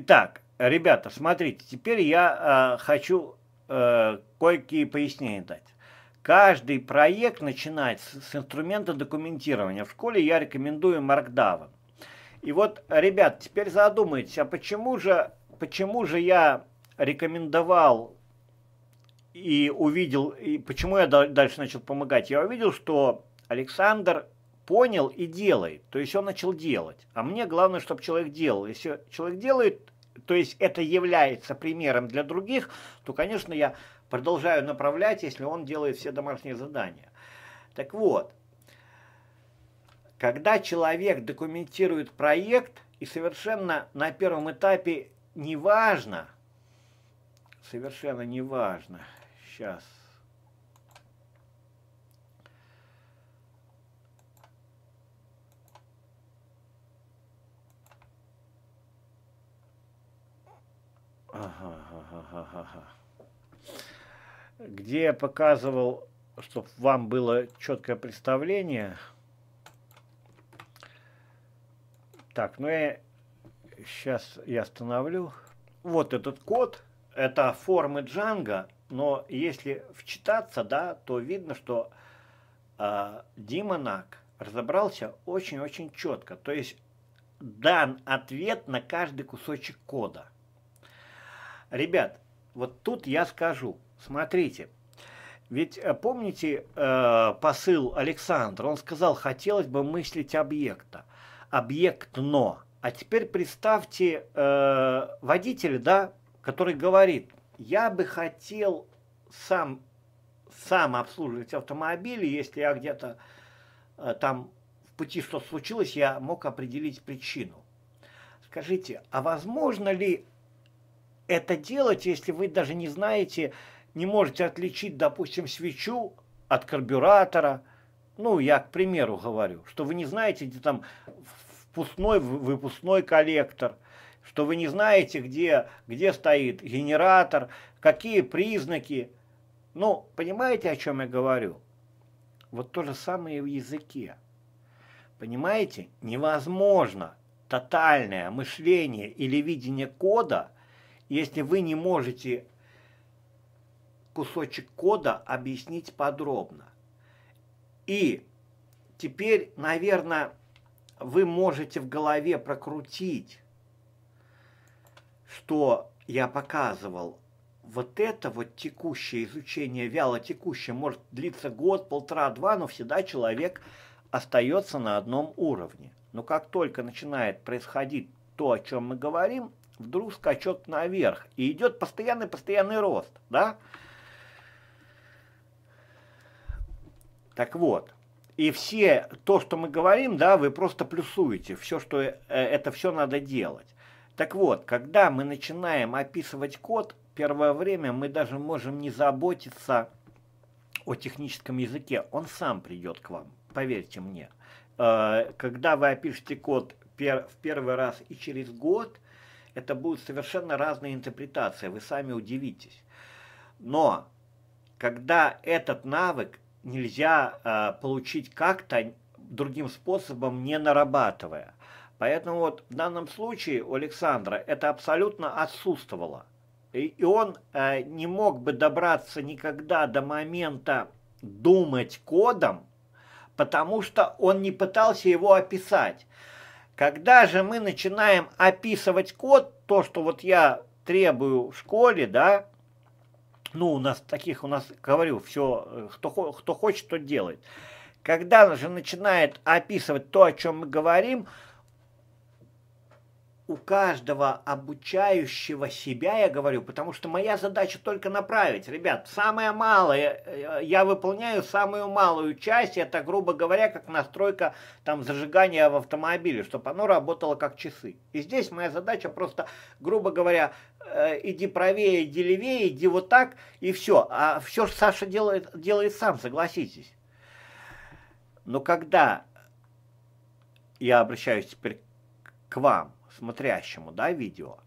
Speaker 1: Итак, ребята, смотрите, теперь я э, хочу э, кое-какие пояснения дать. Каждый проект начинается с инструмента документирования. В школе я рекомендую Markdown. И вот, ребят, теперь задумайтесь, а почему же, почему же я рекомендовал и увидел, и почему я дальше начал помогать? Я увидел, что Александр понял и делает, То есть он начал делать. А мне главное, чтобы человек делал. Если человек делает, то есть это является примером для других, то, конечно, я продолжаю направлять, если он делает все домашние задания. Так вот, когда человек документирует проект, и совершенно на первом этапе не важно, совершенно не важно, сейчас Где я показывал, чтобы вам было четкое представление. Так, ну я сейчас я остановлю. Вот этот код, это формы джанга, но если вчитаться, да, то видно, что э, Дима Нак разобрался очень-очень четко. То есть дан ответ на каждый кусочек кода – Ребят, вот тут я скажу, смотрите, ведь э, помните э, посыл Александра? Он сказал, хотелось бы мыслить объекта, объектно. А теперь представьте э, водителя, да, который говорит, я бы хотел сам, сам обслуживать автомобиль, если я где-то э, там в пути что случилось, я мог определить причину. Скажите, а возможно ли это делать, если вы даже не знаете, не можете отличить, допустим, свечу от карбюратора. Ну, я к примеру говорю, что вы не знаете, где там впускной, выпускной коллектор, что вы не знаете, где, где стоит генератор, какие признаки. Ну, понимаете, о чем я говорю? Вот то же самое и в языке. Понимаете, невозможно тотальное мышление или видение кода – если вы не можете кусочек кода объяснить подробно. И теперь, наверное, вы можете в голове прокрутить, что я показывал. Вот это вот текущее изучение, вяло текущее, может длиться год, полтора-два, но всегда человек остается на одном уровне. Но как только начинает происходить то, о чем мы говорим, вдруг скачет наверх. И идет постоянный-постоянный рост, да? Так вот, и все то, что мы говорим, да, вы просто плюсуете. Все, что э, это все надо делать. Так вот, когда мы начинаем описывать код, первое время мы даже можем не заботиться о техническом языке. Он сам придет к вам, поверьте мне. Э, когда вы опишете код в первый раз и через год, это будут совершенно разные интерпретации, вы сами удивитесь. Но когда этот навык нельзя э, получить как-то другим способом, не нарабатывая. Поэтому вот в данном случае у Александра это абсолютно отсутствовало. И, и он э, не мог бы добраться никогда до момента думать кодом, потому что он не пытался его описать. Когда же мы начинаем описывать код, то, что вот я требую в школе, да, ну, у нас таких, у нас, говорю, все, э, кто, кто хочет, тот делает. Когда же начинает описывать то, о чем мы говорим, у каждого обучающего себя, я говорю, потому что моя задача только направить. Ребят, самое малое, э, я выполняю самую малую часть, это, грубо говоря, как настройка там зажигания в автомобиле, чтобы оно работало как часы. И здесь моя задача просто, грубо говоря, э, иди правее, иди левее, иди вот так, и все. А все что Саша делает, делает сам, согласитесь. Но когда я обращаюсь теперь к вам, смотрящему да, видео,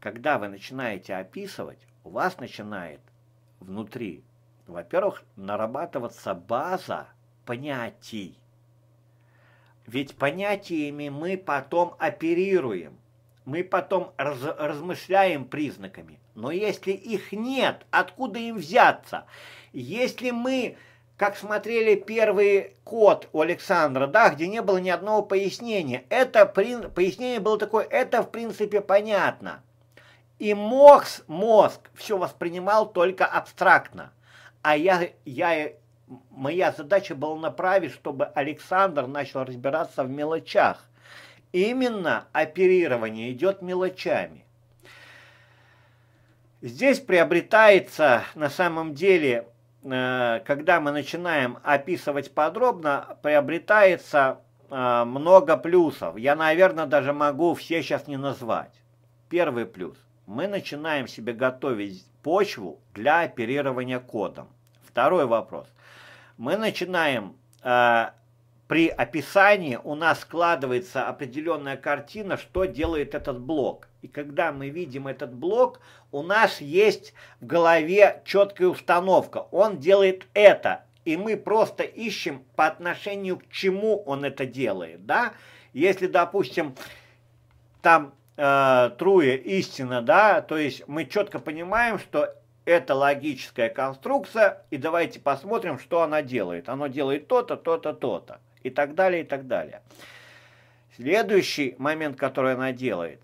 Speaker 1: когда вы начинаете описывать, у вас начинает внутри, во-первых, нарабатываться база понятий. Ведь понятиями мы потом оперируем, мы потом раз, размышляем признаками. Но если их нет, откуда им взяться? Если мы как смотрели первый код у Александра, да, где не было ни одного пояснения. Это пояснение было такое, это в принципе понятно. И мозг, мозг все воспринимал только абстрактно. А я, я, моя задача была направить, чтобы Александр начал разбираться в мелочах. Именно оперирование идет мелочами. Здесь приобретается на самом деле Э, когда мы начинаем описывать подробно, приобретается э, много плюсов. Я, наверное, даже могу все сейчас не назвать. Первый плюс. Мы начинаем себе готовить почву для оперирования кодом. Второй вопрос. Мы начинаем э, при описании у нас складывается определенная картина, что делает этот блок. И когда мы видим этот блок, у нас есть в голове четкая установка. Он делает это, и мы просто ищем по отношению к чему он это делает, да? Если, допустим, там э, труя истина, да, то есть мы четко понимаем, что это логическая конструкция, и давайте посмотрим, что она делает. Она делает то-то, то-то, то-то, и так далее, и так далее. Следующий момент, который она делает,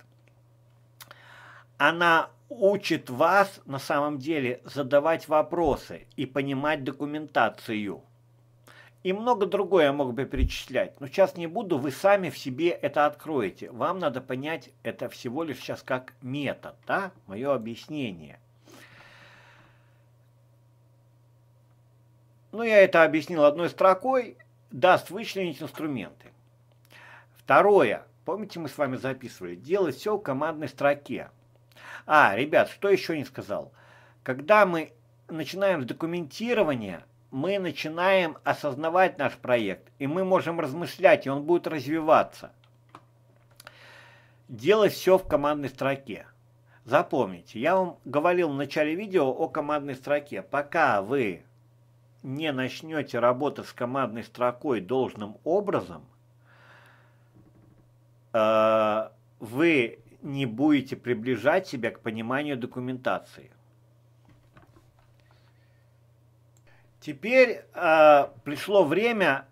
Speaker 1: она учит вас на самом деле задавать вопросы и понимать документацию. И много другое я мог бы перечислять, но сейчас не буду, вы сами в себе это откроете. Вам надо понять это всего лишь сейчас как метод, да, мое объяснение. Ну, я это объяснил одной строкой, даст вычленить инструменты. Второе, помните, мы с вами записывали, делать все в командной строке. А, ребят, что еще не сказал? Когда мы начинаем с документирования, мы начинаем осознавать наш проект, и мы можем размышлять, и он будет развиваться. Делать все в командной строке. Запомните, я вам говорил в начале видео о командной строке. Пока вы не начнете работать с командной строкой должным образом, э, вы не будете приближать себя к пониманию документации. Теперь э, пришло время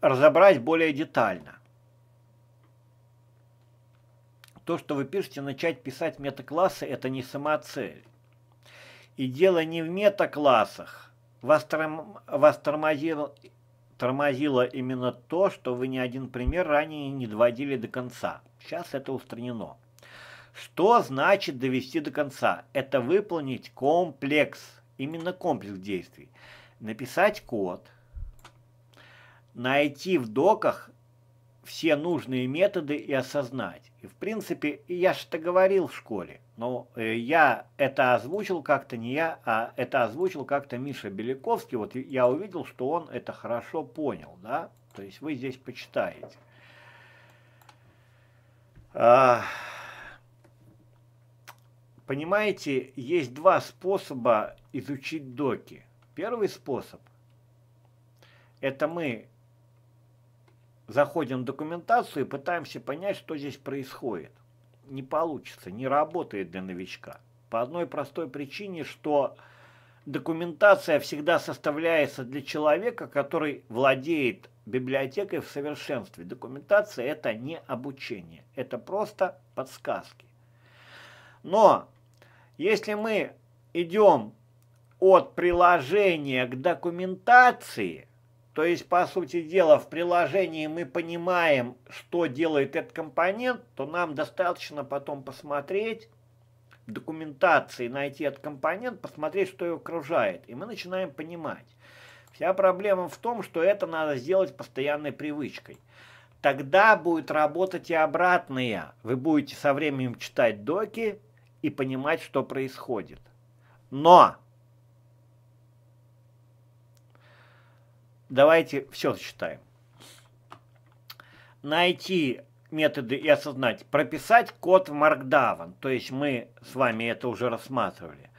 Speaker 1: разобрать более детально. То, что вы пишете, начать писать метаклассы, это не самоцель. И дело не в метаклассах. Вас, торм... вас тормозил тормозило именно то, что вы ни один пример ранее не доводили до конца. Сейчас это устранено. Что значит довести до конца? Это выполнить комплекс, именно комплекс действий. Написать код, найти в доках все нужные методы и осознать. И в принципе, я же это говорил в школе, ну, я это озвучил как-то, не я, а это озвучил как-то Миша Беляковский. Вот я увидел, что он это хорошо понял, да? То есть вы здесь почитаете. А, понимаете, есть два способа изучить доки. Первый способ – это мы заходим в документацию и пытаемся понять, что здесь происходит не получится, не работает для новичка. По одной простой причине, что документация всегда составляется для человека, который владеет библиотекой в совершенстве. Документация – это не обучение, это просто подсказки. Но если мы идем от приложения к документации, то есть, по сути дела, в приложении мы понимаем, что делает этот компонент, то нам достаточно потом посмотреть в документации, найти этот компонент, посмотреть, что его окружает. И мы начинаем понимать. Вся проблема в том, что это надо сделать постоянной привычкой. Тогда будет работать и обратное. Вы будете со временем читать доки и понимать, что происходит. Но Давайте все засчитаем. Найти методы и осознать. Прописать код в Markdown. То есть мы с вами это уже рассматривали.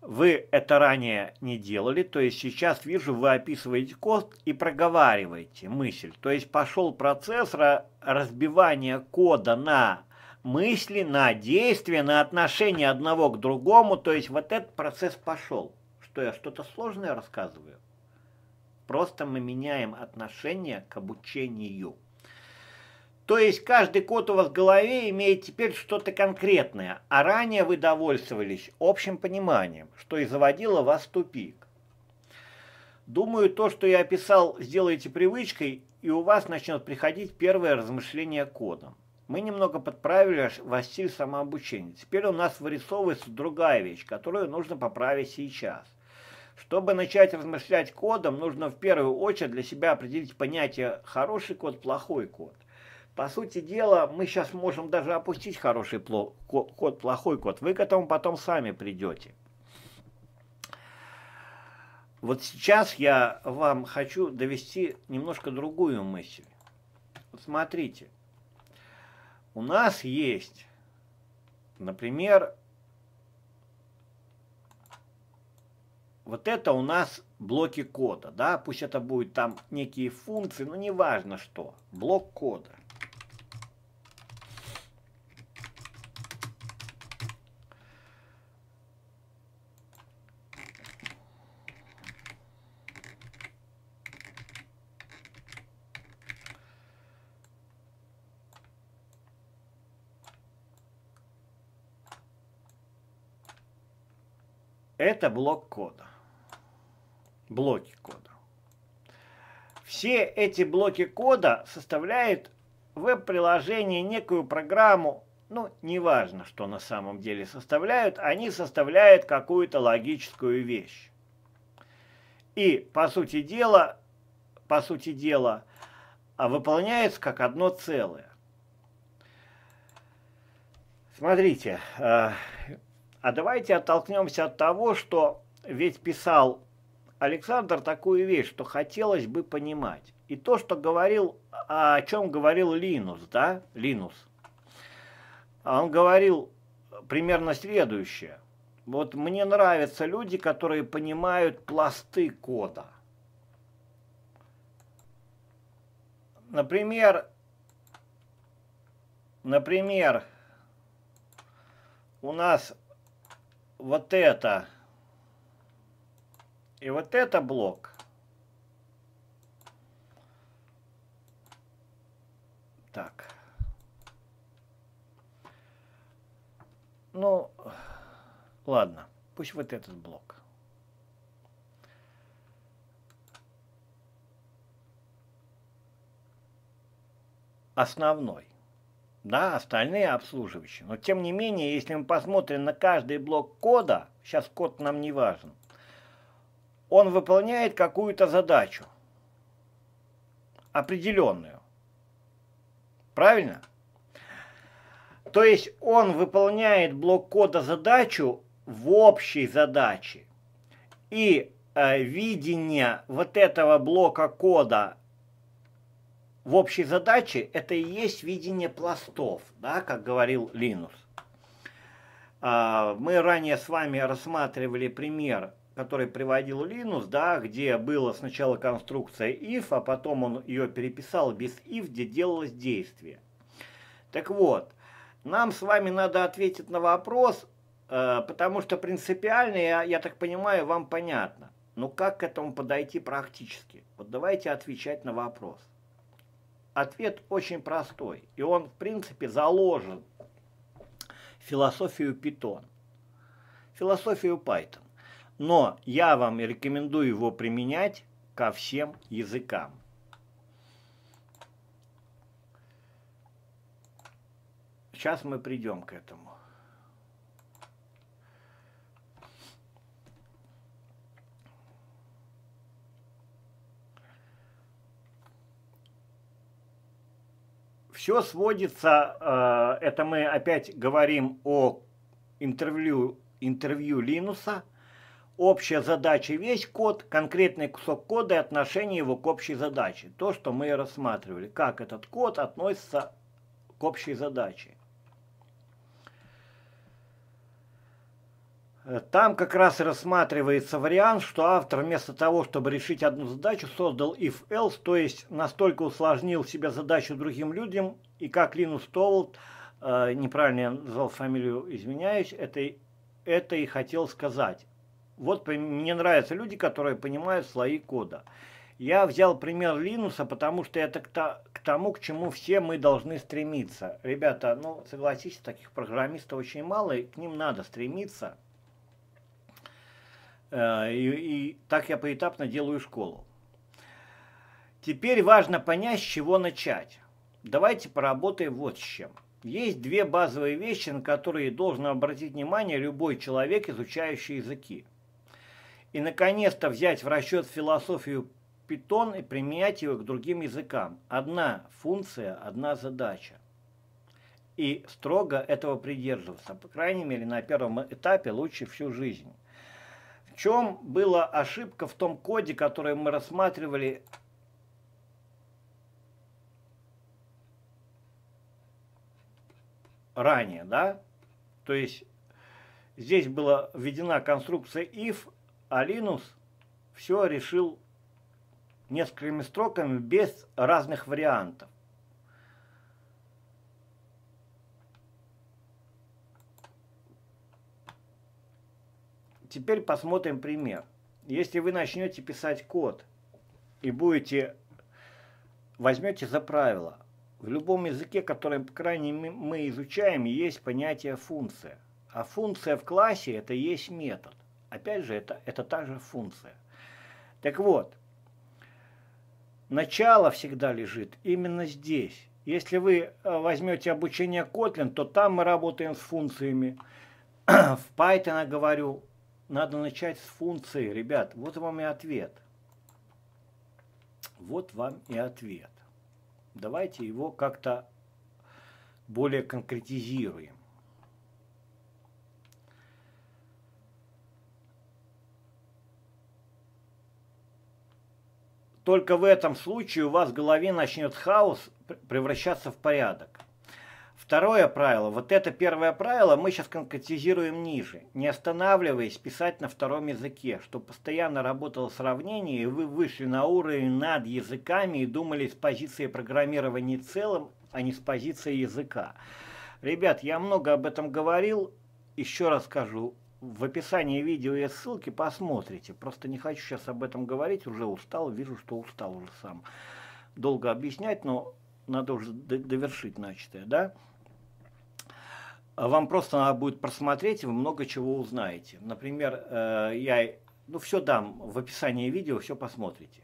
Speaker 1: Вы это ранее не делали, то есть сейчас вижу, вы описываете код и проговариваете мысль. То есть пошел процесс разбивания кода на мысли, на действия, на отношения одного к другому. То есть вот этот процесс пошел. Что я что-то сложное рассказываю? Просто мы меняем отношение к обучению. То есть каждый код у вас в голове имеет теперь что-то конкретное, а ранее вы довольствовались общим пониманием, что и заводило вас в тупик. Думаю, то, что я описал, сделаете привычкой, и у вас начнет приходить первое размышление кодом. Мы немного подправили ваш стиль самообучения. Теперь у нас вырисовывается другая вещь, которую нужно поправить сейчас. Чтобы начать размышлять кодом, нужно в первую очередь для себя определить понятие «хороший код», «плохой код». По сути дела, мы сейчас можем даже опустить хороший код, плохой код. Вы к этому потом сами придете. Вот сейчас я вам хочу довести немножко другую мысль. смотрите, у нас есть, например, Вот это у нас блоки кода, да, пусть это будет там некие функции, но неважно что, блок кода. Это блок кода блоки кода. Все эти блоки кода составляют веб-приложение, некую программу, ну, неважно, что на самом деле составляют, они составляют какую-то логическую вещь. И, по сути дела, по сути дела, а выполняется как одно целое. Смотрите, э, а давайте оттолкнемся от того, что ведь писал Александр такую вещь, что хотелось бы понимать. И то, что говорил, о чем говорил Линус, да, Линус. Он говорил примерно следующее. Вот мне нравятся люди, которые понимают пласты кода. Например, например, у нас вот это и вот это блок. Так. Ну, ладно, пусть вот этот блок. Основной. Да, остальные обслуживающие. Но тем не менее, если мы посмотрим на каждый блок кода, сейчас код нам не важен – он выполняет какую-то задачу. Определенную. Правильно? То есть он выполняет блок кода задачу в общей задаче. И э, видение вот этого блока кода в общей задаче это и есть видение пластов, да, как говорил Линус. А, мы ранее с вами рассматривали пример который приводил Линус, да, где была сначала конструкция if, а потом он ее переписал без if, где делалось действие. Так вот, нам с вами надо ответить на вопрос, э, потому что принципиально, я, я так понимаю, вам понятно. Но как к этому подойти практически? Вот давайте отвечать на вопрос. Ответ очень простой, и он, в принципе, заложен философию Python, философию Python но я вам рекомендую его применять ко всем языкам. Сейчас мы придем к этому. Все сводится, э, это мы опять говорим о интервью, интервью Линуса – общая задача весь код, конкретный кусок кода и отношение его к общей задаче. То, что мы рассматривали, как этот код относится к общей задаче. Там как раз рассматривается вариант, что автор вместо того, чтобы решить одну задачу, создал if-else, то есть настолько усложнил себе задачу другим людям, и как Линус Толлд, э, неправильно я назвал фамилию, извиняюсь, это, это и хотел сказать. Вот мне нравятся люди, которые понимают слои кода. Я взял пример Линуса, потому что это к тому, к чему все мы должны стремиться. Ребята, ну согласитесь, таких программистов очень мало, и к ним надо стремиться. Э, и, и так я поэтапно делаю школу. Теперь важно понять, с чего начать. Давайте поработаем вот с чем. Есть две базовые вещи, на которые должен обратить внимание любой человек, изучающий языки – и, наконец-то, взять в расчет философию питон и применять ее к другим языкам. Одна функция, одна задача. И строго этого придерживаться. По крайней мере, на первом этапе лучше всю жизнь. В чем была ошибка в том коде, который мы рассматривали ранее, да? То есть здесь была введена конструкция if, Алинус все решил несколькими строками без разных вариантов. Теперь посмотрим пример. Если вы начнете писать код и будете, возьмете за правило, в любом языке, который, по крайней мере, мы изучаем, есть понятие функция. А функция в классе – это есть метод. Опять же, это, это та же функция. Так вот, начало всегда лежит именно здесь. Если вы э, возьмете обучение Kotlin, то там мы работаем с функциями. В Python, говорю, надо начать с функции. Ребят, вот вам и ответ. Вот вам и ответ. Давайте его как-то более конкретизируем. Только в этом случае у вас в голове начнет хаос превращаться в порядок. Второе правило, вот это первое правило мы сейчас конкретизируем ниже. Не останавливаясь писать на втором языке, чтобы постоянно работало сравнение, и вы вышли на уровень над языками и думали с позиции программирования целым, а не с позиции языка. Ребят, я много об этом говорил, еще раз скажу, в описании видео есть ссылки, посмотрите. Просто не хочу сейчас об этом говорить, уже устал, вижу, что устал уже сам. Долго объяснять, но надо уже довершить начатое, да? Вам просто надо будет просмотреть, и вы много чего узнаете. Например, э, я, ну все дам в описании видео, все посмотрите.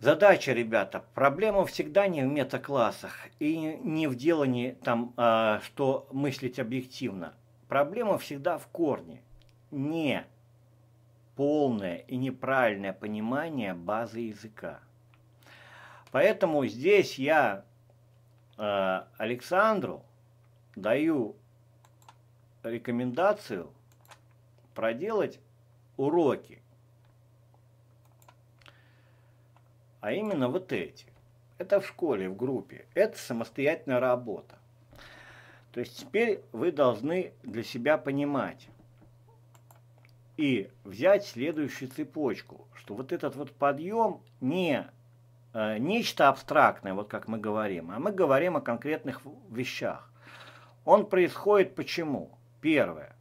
Speaker 1: Задача, ребята, проблема всегда не в метаклассах и не в делании там, э, что мыслить объективно. Проблема всегда в корне. Не полное и неправильное понимание базы языка. Поэтому здесь я э, Александру даю рекомендацию проделать уроки. А именно вот эти. Это в школе, в группе. Это самостоятельная работа. То есть теперь вы должны для себя понимать и взять следующую цепочку, что вот этот вот подъем не э, нечто абстрактное, вот как мы говорим, а мы говорим о конкретных вещах. Он происходит почему? Первое.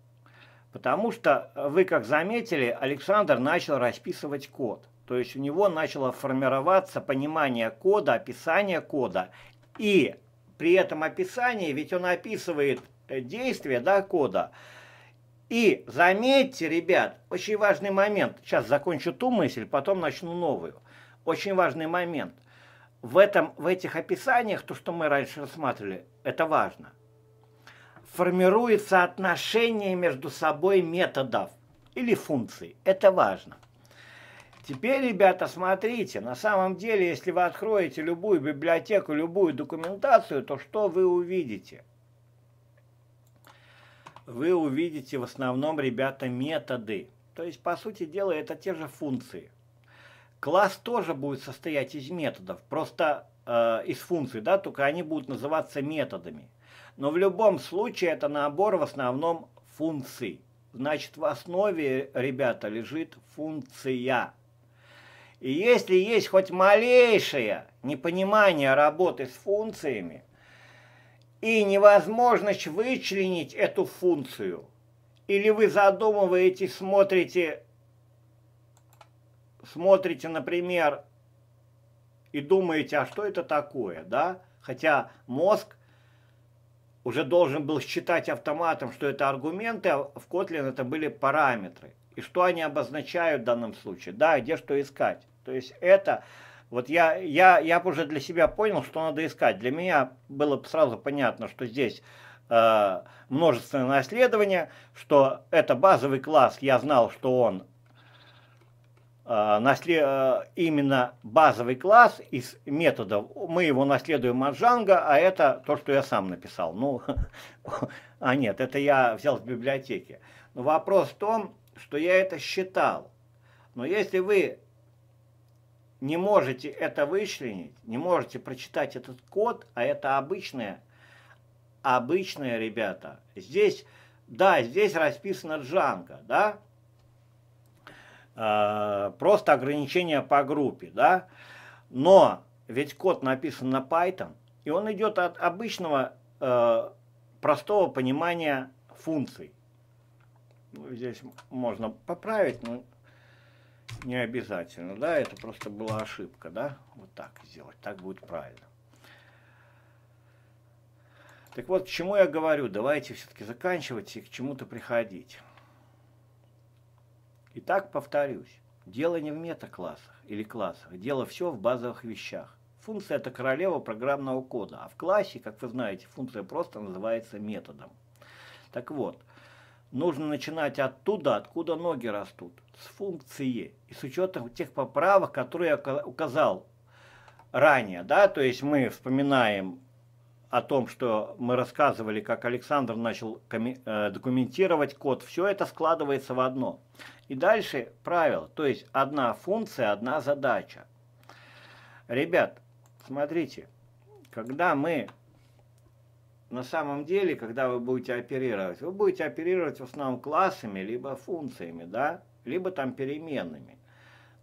Speaker 1: Потому что, э, вы как заметили, Александр начал расписывать код. То есть у него начало формироваться понимание кода, описание кода и при этом описании, ведь он описывает э, действия да, кода. И заметьте, ребят, очень важный момент. Сейчас закончу ту мысль, потом начну новую. Очень важный момент. В, этом, в этих описаниях, то, что мы раньше рассматривали, это важно. Формируется отношение между собой методов или функций. Это важно. Теперь, ребята, смотрите, на самом деле, если вы откроете любую библиотеку, любую документацию, то что вы увидите? Вы увидите в основном, ребята, методы. То есть, по сути дела, это те же функции. Класс тоже будет состоять из методов, просто э, из функций, да, только они будут называться методами. Но в любом случае это набор в основном функций. Значит, в основе, ребята, лежит функция. И если есть хоть малейшее непонимание работы с функциями и невозможность вычленить эту функцию, или вы задумываете, смотрите, смотрите, например, и думаете, а что это такое, да? Хотя мозг уже должен был считать автоматом, что это аргументы, а в Kotlin это были параметры. И что они обозначают в данном случае, да, где что искать. То есть это... Вот я, я, я уже для себя понял, что надо искать. Для меня было сразу понятно, что здесь э, множественное наследование, что это базовый класс, я знал, что он э, наслед... э, именно базовый класс из методов. Мы его наследуем от Джанга, а это то, что я сам написал. Ну, а нет, это я взял в библиотеке. Но вопрос в том, что я это считал. Но если вы не можете это вычленить, не можете прочитать этот код, а это обычные, обычные ребята. Здесь, да, здесь расписано джанго, да, а, просто ограничение по группе, да, но ведь код написан на Python, и он идет от обычного э, простого понимания функций. Здесь можно поправить, но не обязательно, да, это просто была ошибка, да, вот так сделать, так будет правильно. Так вот, к чему я говорю, давайте все-таки заканчивать и к чему-то приходить. Итак, повторюсь, дело не в метаклассах или классах, дело все в базовых вещах. Функция – это королева программного кода, а в классе, как вы знаете, функция просто называется методом. Так вот, Нужно начинать оттуда, откуда ноги растут, с функции и с учетом тех поправок, которые я указал ранее. Да? То есть мы вспоминаем о том, что мы рассказывали, как Александр начал э, документировать код, все это складывается в одно. И дальше правило, то есть одна функция, одна задача. Ребят, смотрите, когда мы на самом деле, когда вы будете оперировать, вы будете оперировать в основном классами, либо функциями, да, либо там переменными.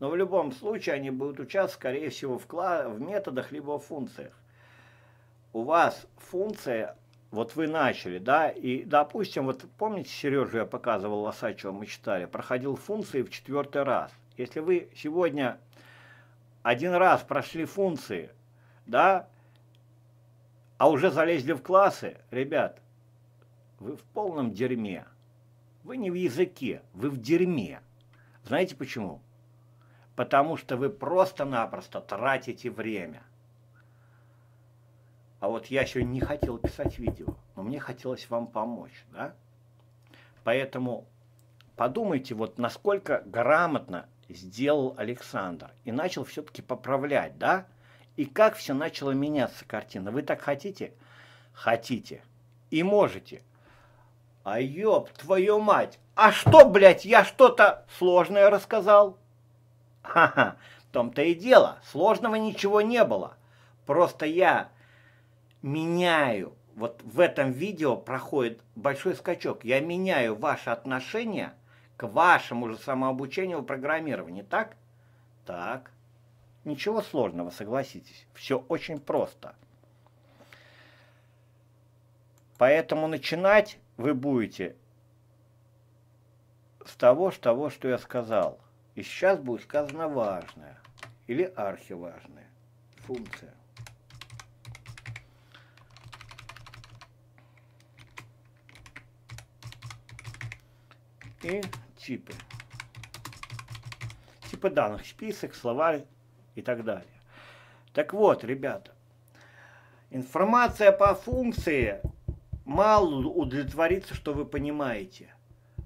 Speaker 1: Но в любом случае они будут участвовать, скорее всего, в, в методах, либо в функциях. У вас функция, вот вы начали, да, и, допустим, вот помните, Сережу я показывал Лосачева, мы читали, проходил функции в четвертый раз. Если вы сегодня один раз прошли функции, да, а уже залезли в классы, ребят, вы в полном дерьме. Вы не в языке, вы в дерьме. Знаете почему? Потому что вы просто-напросто тратите время. А вот я еще не хотел писать видео, но мне хотелось вам помочь, да? Поэтому подумайте, вот насколько грамотно сделал Александр и начал все-таки поправлять, да? И как все начало меняться картина. Вы так хотите? Хотите. И можете. А ёб твою мать! А что, блядь, я что-то сложное рассказал? Ха-ха, в том-то и дело. Сложного ничего не было. Просто я меняю. Вот в этом видео проходит большой скачок. Я меняю ваше отношение к вашему же самообучению в программировании, так? Так. Ничего сложного, согласитесь. Все очень просто. Поэтому начинать вы будете с того, с того, что я сказал. И сейчас будет сказано важное или архиважное. Функция. И типы. Типы данных. Список, словарь, и так далее. Так вот, ребята, информация по функции мало удовлетворится, что вы понимаете.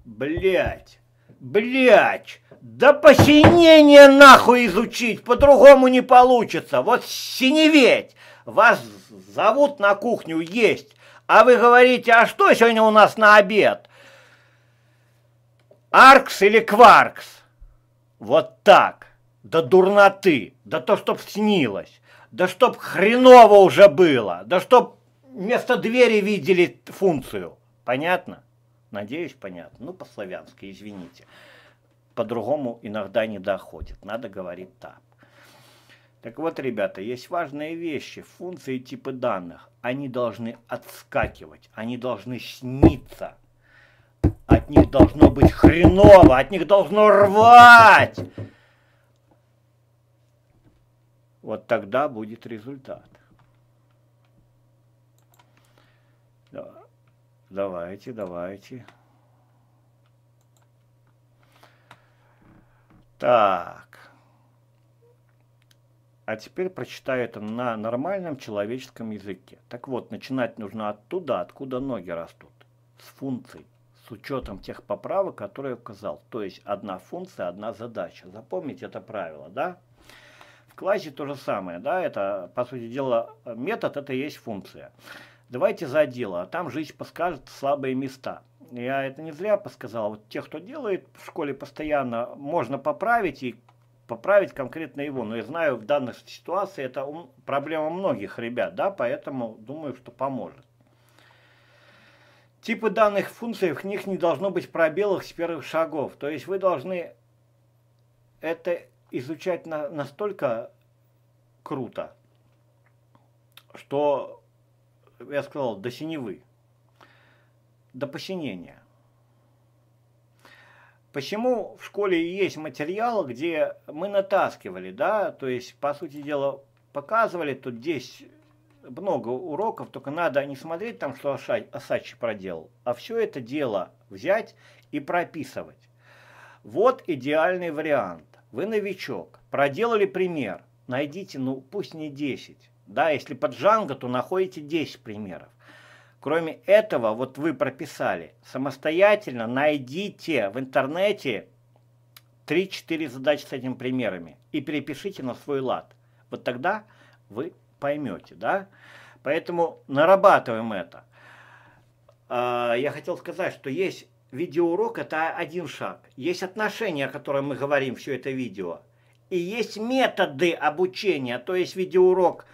Speaker 1: Блять, блять, да посинение нахуй изучить, по-другому не получится. Вот синеветь, вас зовут на кухню есть, а вы говорите, а что сегодня у нас на обед? Аркс или кваркс? Вот так, до дурноты. Да то, чтоб снилось. Да чтоб хреново уже было. Да чтоб вместо двери видели функцию. Понятно? Надеюсь, понятно. Ну, по-славянски, извините. По-другому иногда не доходит. Надо говорить так. Так вот, ребята, есть важные вещи, функции и типы данных. Они должны отскакивать, они должны сниться. От них должно быть хреново, от них должно рвать. Вот тогда будет результат. Давайте, давайте. Так. А теперь прочитаю это на нормальном человеческом языке. Так вот, начинать нужно оттуда, откуда ноги растут. С функций, с учетом тех поправок, которые я указал. То есть одна функция, одна задача. Запомните это правило, да? Да классе то же самое, да, это, по сути дела, метод, это и есть функция. Давайте за дело, а там жизнь подскажет слабые места. Я это не зря подсказал. Вот те, кто делает в школе постоянно, можно поправить и поправить конкретно его. Но я знаю, в данной ситуации это проблема многих ребят, да, поэтому думаю, что поможет. Типы данных функций, в них не должно быть пробелов с первых шагов. То есть вы должны это изучать на, настолько круто, что, я сказал, до синевы, до посинения. Почему в школе есть материал, где мы натаскивали, да, то есть, по сути дела, показывали, тут здесь много уроков, только надо не смотреть там, что Асачи проделал, а все это дело взять и прописывать. Вот идеальный вариант. Вы новичок, проделали пример, найдите, ну пусть не 10. Да, если под Django, то находите 10 примеров. Кроме этого, вот вы прописали, самостоятельно найдите в интернете 3-4 задачи с этими примерами и перепишите на свой лад. Вот тогда вы поймете, да? Поэтому нарабатываем это. А, я хотел сказать, что есть видеоурок – это один шаг. Есть отношения, о которых мы говорим все это видео. И есть методы обучения, то есть видеоурок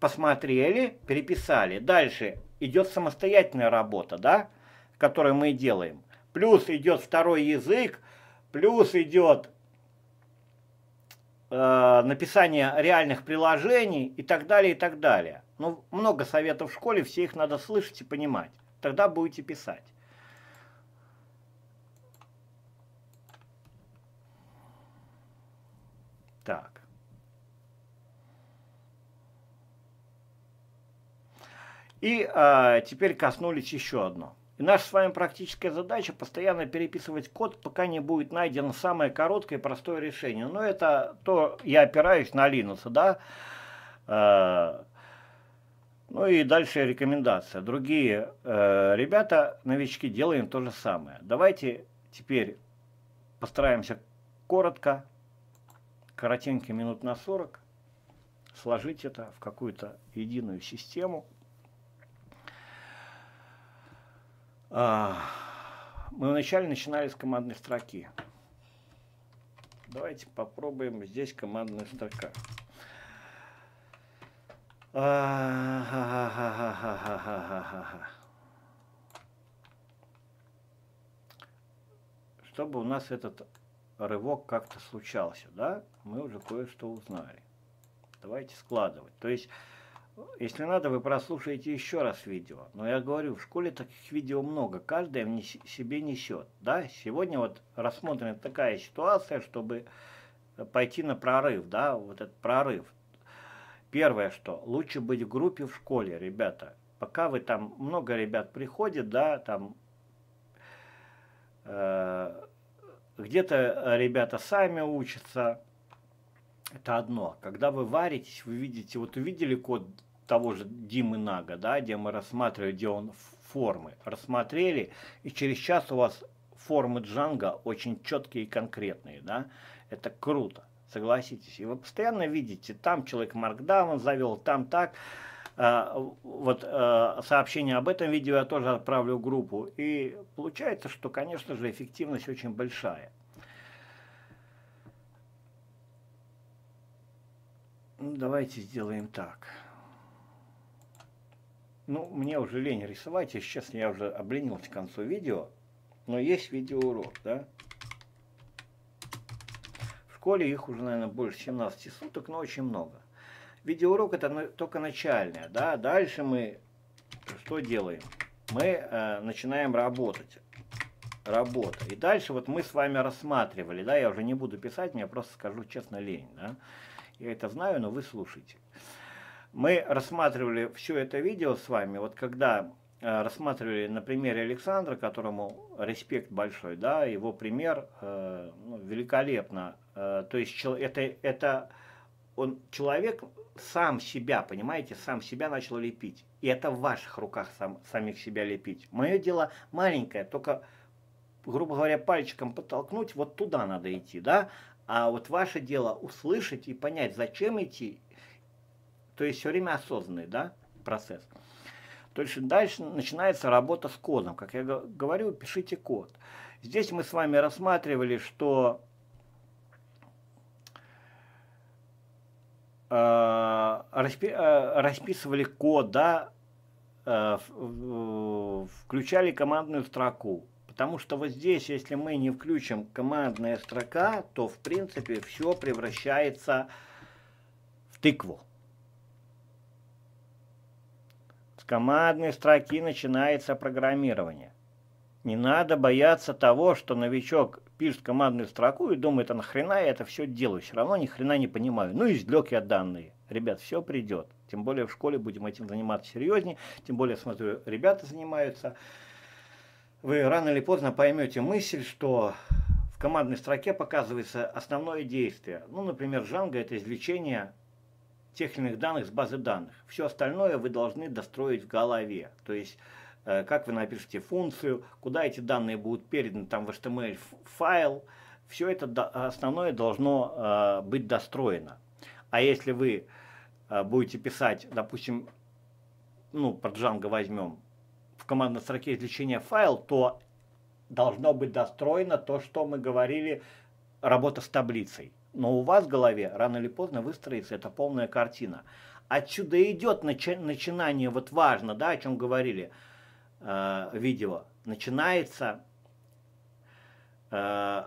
Speaker 1: посмотрели, переписали. Дальше идет самостоятельная работа, да, которую мы делаем. Плюс идет второй язык, плюс идет э, написание реальных приложений и так далее, и так далее. Ну, много советов в школе, все их надо слышать и понимать. Тогда будете писать. Так. И а, теперь коснулись еще одно. И наша с вами практическая задача постоянно переписывать код, пока не будет найдено самое короткое и простое решение. Но это то, я опираюсь на Linux, да. А, ну и дальше рекомендация. Другие э, ребята, новички, делаем то же самое. Давайте теперь постараемся коротко коротенько минут на 40, сложить это в какую-то единую систему. А, мы вначале начинали с командной строки. Давайте попробуем здесь командная строка. Чтобы у нас этот рывок как-то случался, да? мы уже кое-что узнали. Давайте складывать. То есть, если надо, вы прослушаете еще раз видео. Но я говорю, в школе таких видео много, каждое в себе несет. Да? Сегодня вот рассмотрена такая ситуация, чтобы пойти на прорыв, да, вот этот прорыв. Первое, что лучше быть в группе в школе, ребята. Пока вы там, много ребят приходит, да, там э, где-то ребята сами учатся, это одно. Когда вы варитесь, вы видите, вот увидели код того же Димы Нага, да, где мы рассматривали, где он формы. Рассмотрели, и через час у вас формы джанга очень четкие и конкретные, да. Это круто, согласитесь. И вы постоянно видите, там человек маркдаун завел, там так. Э, вот э, сообщение об этом видео я тоже отправлю в группу. И получается, что, конечно же, эффективность очень большая. Ну, давайте сделаем так. Ну, мне уже лень рисовать, если честно, я уже обленился к концу видео. Но есть видеоурок, да? В школе их уже, наверное, больше 17 суток, но очень много. Видеоурок это только начальное, да? Дальше мы что делаем? Мы э, начинаем работать. Работа. И дальше вот мы с вами рассматривали, да, я уже не буду писать, мне просто скажу честно лень, да? Я это знаю, но вы слушайте. Мы рассматривали все это видео с вами, вот когда э, рассматривали на примере Александра, которому респект большой, да, его пример э, ну, великолепно. Э, то есть это, это он человек сам себя, понимаете, сам себя начал лепить. И это в ваших руках сам, самих себя лепить. Мое дело маленькое, только, грубо говоря, пальчиком подтолкнуть, вот туда надо идти, да, а вот ваше дело услышать и понять, зачем идти. То есть все время осознанный да, процесс. То есть дальше начинается работа с кодом. Как я говорю, пишите код. Здесь мы с вами рассматривали, что э, э, расписывали код, да, э, включали командную строку. Потому что вот здесь, если мы не включим командная строка, то в принципе все превращается в тыкву. С командной строки начинается программирование. Не надо бояться того, что новичок пишет командную строку и думает, а нахрена я это все делаю, все равно ни хрена не понимаю. Ну, извлек я данные. Ребят, все придет. Тем более в школе будем этим заниматься серьезнее, тем более, смотрю, ребята занимаются вы рано или поздно поймете мысль, что в командной строке показывается основное действие. Ну, например, Django – это извлечение технических данных с базы данных. Все остальное вы должны достроить в голове. То есть, э, как вы напишете функцию, куда эти данные будут переданы, там в HTML файл, все это основное должно э, быть достроено. А если вы э, будете писать, допустим, ну, про Django возьмем, в командной строке извлечения файл, то должно быть достроено то, что мы говорили, работа с таблицей. Но у вас в голове рано или поздно выстроится эта полная картина. Отсюда идет начи начинание, вот важно, да, о чем говорили э, видео. Начинается э,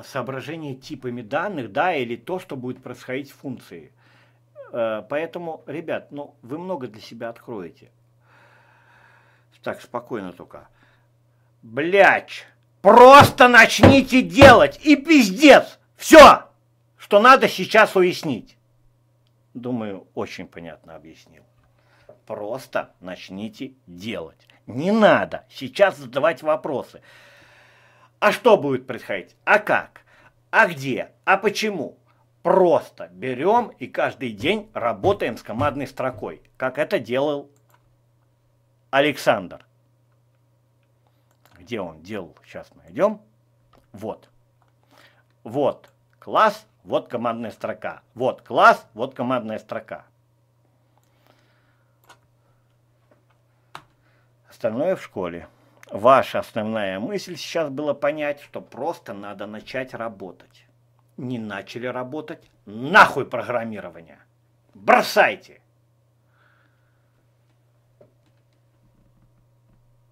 Speaker 1: соображение типами данных, да, или то, что будет происходить в функции. Э, поэтому, ребят, ну, вы много для себя откроете. Так, спокойно только. Блять, просто начните делать и пиздец. Все, что надо сейчас уяснить. Думаю, очень понятно объяснил. Просто начните делать. Не надо сейчас задавать вопросы. А что будет происходить? А как? А где? А почему? Просто берем и каждый день работаем с командной строкой, как это делал Александр. Где он делал, сейчас найдем. Вот. Вот класс, вот командная строка. Вот класс, вот командная строка. Остальное в школе. Ваша основная мысль сейчас была понять, что просто надо начать работать. Не начали работать, нахуй программирование. Бросайте!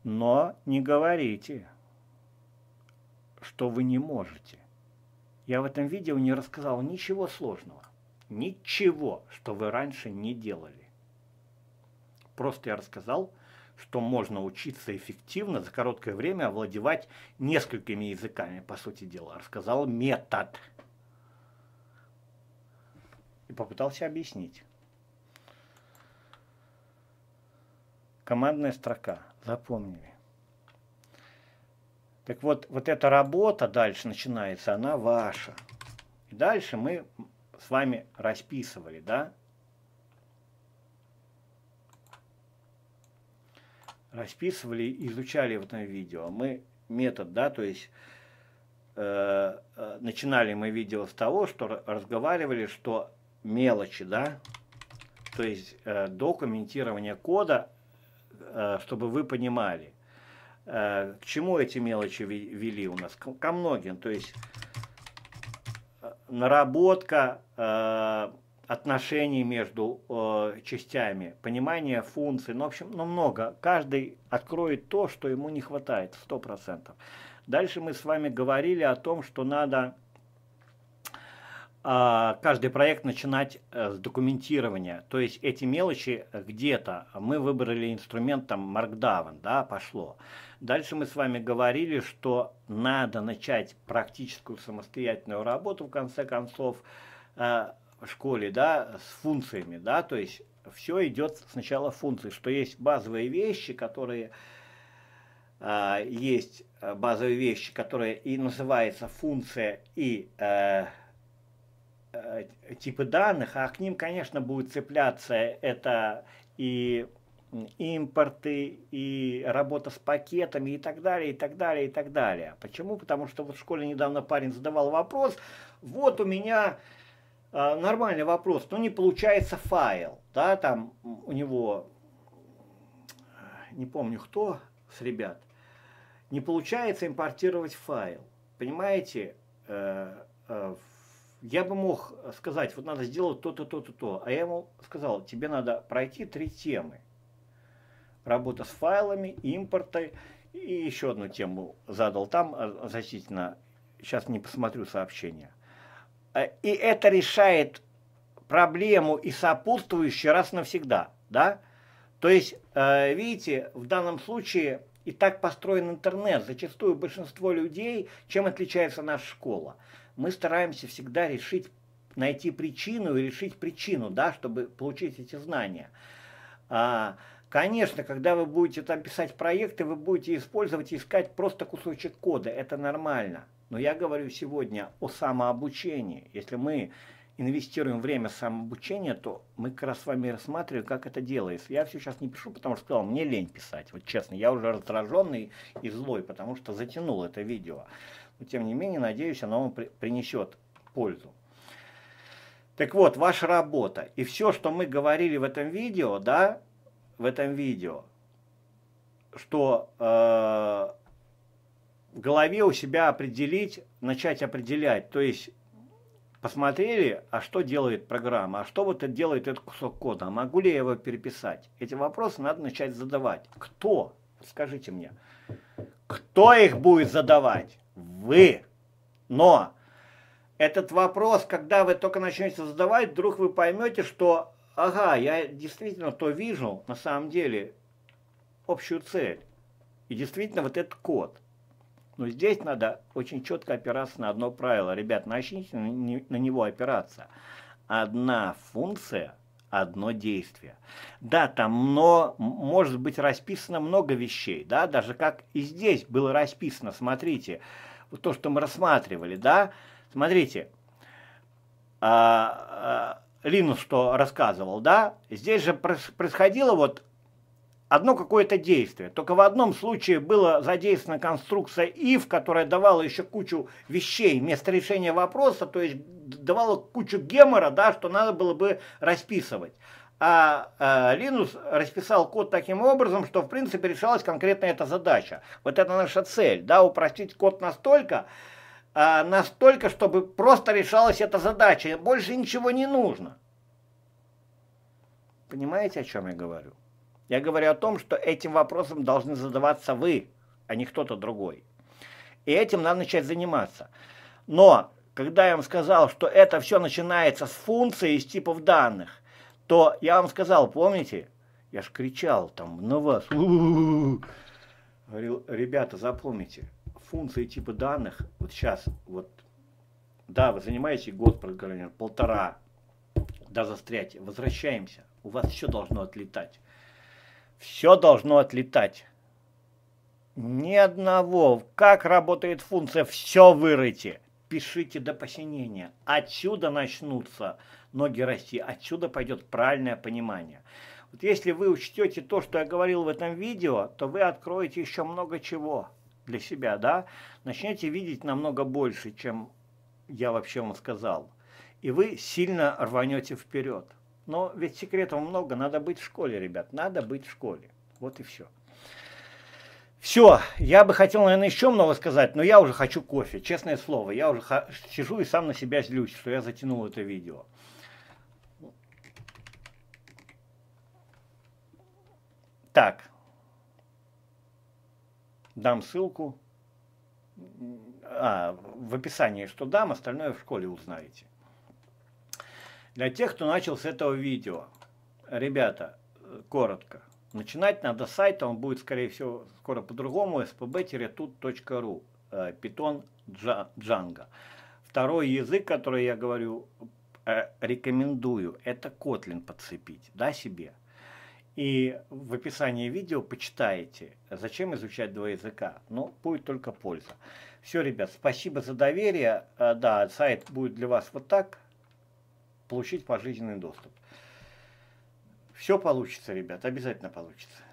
Speaker 1: Но не говорите, что вы не можете. Я в этом видео не рассказал ничего сложного. Ничего, что вы раньше не делали. Просто я рассказал, что можно учиться эффективно за короткое время овладевать несколькими языками, по сути дела. Рассказал метод. И попытался объяснить. Командная строка – запомнили. Так вот, вот эта работа дальше начинается, она ваша. И дальше мы с вами расписывали, да? Расписывали, изучали в этом видео. Мы метод, да, то есть э, э начинали мы видео с того, что разговаривали, что мелочи, да, то есть э, до комментирования кода Э, чтобы вы понимали, э, к чему эти мелочи вели у нас? Ко многим. То есть э, наработка отношений между частями, понимание функций, ну, в общем, ну, много. Каждый откроет то, что ему не хватает, 100%. Дальше мы с вами говорили о том, что надо а, каждый проект начинать э, с документирования. То есть эти мелочи э, где-то. Мы выбрали инструмент там Markdown, да, пошло. Дальше мы с вами говорили, что надо начать практическую самостоятельную работу, в конце концов, э, в школе, да, с функциями, да, то есть все идет сначала функции, что есть базовые вещи, которые есть базовые вещи, которые и называется функция, и э, Э, типы данных, а к ним, конечно, будет цепляться это и импорты, и работа с пакетами, и так далее, и так далее, и так далее. Почему? Потому что вот в школе недавно парень задавал вопрос, вот у меня э, нормальный вопрос, но не получается файл, да, там у него, не помню кто с ребят, не получается импортировать файл, понимаете, э, э, я бы мог сказать, вот надо сделать то-то, то-то, то. А я ему сказал, тебе надо пройти три темы. Работа с файлами, импорты и еще одну тему задал там значительно. А, сейчас не посмотрю сообщение. Э, и это решает проблему и сопутствующую раз навсегда. Да? То есть, э, видите, в данном случае и так построен интернет. Зачастую большинство людей, чем отличается наша школа – мы стараемся всегда решить, найти причину и решить причину, да, чтобы получить эти знания. А, конечно, когда вы будете там писать проекты, вы будете использовать искать просто кусочек кода, это нормально. Но я говорю сегодня о самообучении. Если мы инвестируем время в самообучение, то мы как раз с вами рассматриваем, как это делается. Я все сейчас не пишу, потому что сказал, мне лень писать. Вот честно, я уже раздраженный и злой, потому что затянул это видео. Но, тем не менее, надеюсь, оно вам принесет пользу. Так вот, ваша работа. И все, что мы говорили в этом видео, да, в этом видео, что э, в голове у себя определить, начать определять, то есть посмотрели, а что делает программа, а что вот это делает этот кусок кода, а могу ли я его переписать? Эти вопросы надо начать задавать. Кто? Скажите мне. Кто их будет задавать? вы. Но этот вопрос, когда вы только начнете задавать, вдруг вы поймете, что, ага, я действительно то вижу, на самом деле, общую цель. И действительно вот этот код. Но здесь надо очень четко опираться на одно правило. Ребят, начните на него опираться. Одна функция, одно действие. Да, там но, может быть расписано много вещей, да, даже как и здесь было расписано, смотрите, смотрите, то, что мы рассматривали, да, смотрите, а, а, Линус что рассказывал, да, здесь же происходило вот одно какое-то действие. Только в одном случае была задействована конструкция if, которая давала еще кучу вещей вместо решения вопроса, то есть давала кучу гемора, да, что надо было бы расписывать а э, Linux расписал код таким образом, что в принципе решалась конкретно эта задача. Вот это наша цель, да, упростить код настолько, э, настолько, чтобы просто решалась эта задача, больше ничего не нужно. Понимаете, о чем я говорю? Я говорю о том, что этим вопросом должны задаваться вы, а не кто-то другой. И этим надо начать заниматься. Но, когда я вам сказал, что это все начинается с функции, из типов данных, то я вам сказал, помните? Я ж кричал там на вас. Говорил, ребята, запомните, функции типа данных, вот сейчас, вот, да, вы занимаетесь год программирования, полтора, да, застрять, возвращаемся, у вас все должно отлетать. Все должно отлетать. Ни одного, как работает функция, все вырыйте. Пишите до посинения. Отсюда начнутся ноги расти. Отсюда пойдет правильное понимание. Вот если вы учтете то, что я говорил в этом видео, то вы откроете еще много чего для себя, да? Начнете видеть намного больше, чем я вообще вам сказал. И вы сильно рванете вперед. Но ведь секретов много, надо быть в школе, ребят, надо быть в школе. Вот и все. Все, я бы хотел, наверное, еще много сказать, но я уже хочу кофе, честное слово. Я уже сижу и сам на себя злюсь, что я затянул это видео. Так. Дам ссылку. А, в описании, что дам, остальное в школе узнаете. Для тех, кто начал с этого видео. Ребята, коротко. Начинать надо с сайта, он будет, скорее всего, скоро по-другому, spb-tut.ru, Python Django. Второй язык, который я говорю, э, рекомендую, это Kotlin подцепить, да, себе. И в описании видео почитаете, зачем изучать два языка. Ну, будет только польза. Все, ребят, спасибо за доверие. А, да, сайт будет для вас вот так. Получить пожизненный доступ. Все получится, ребят, обязательно получится.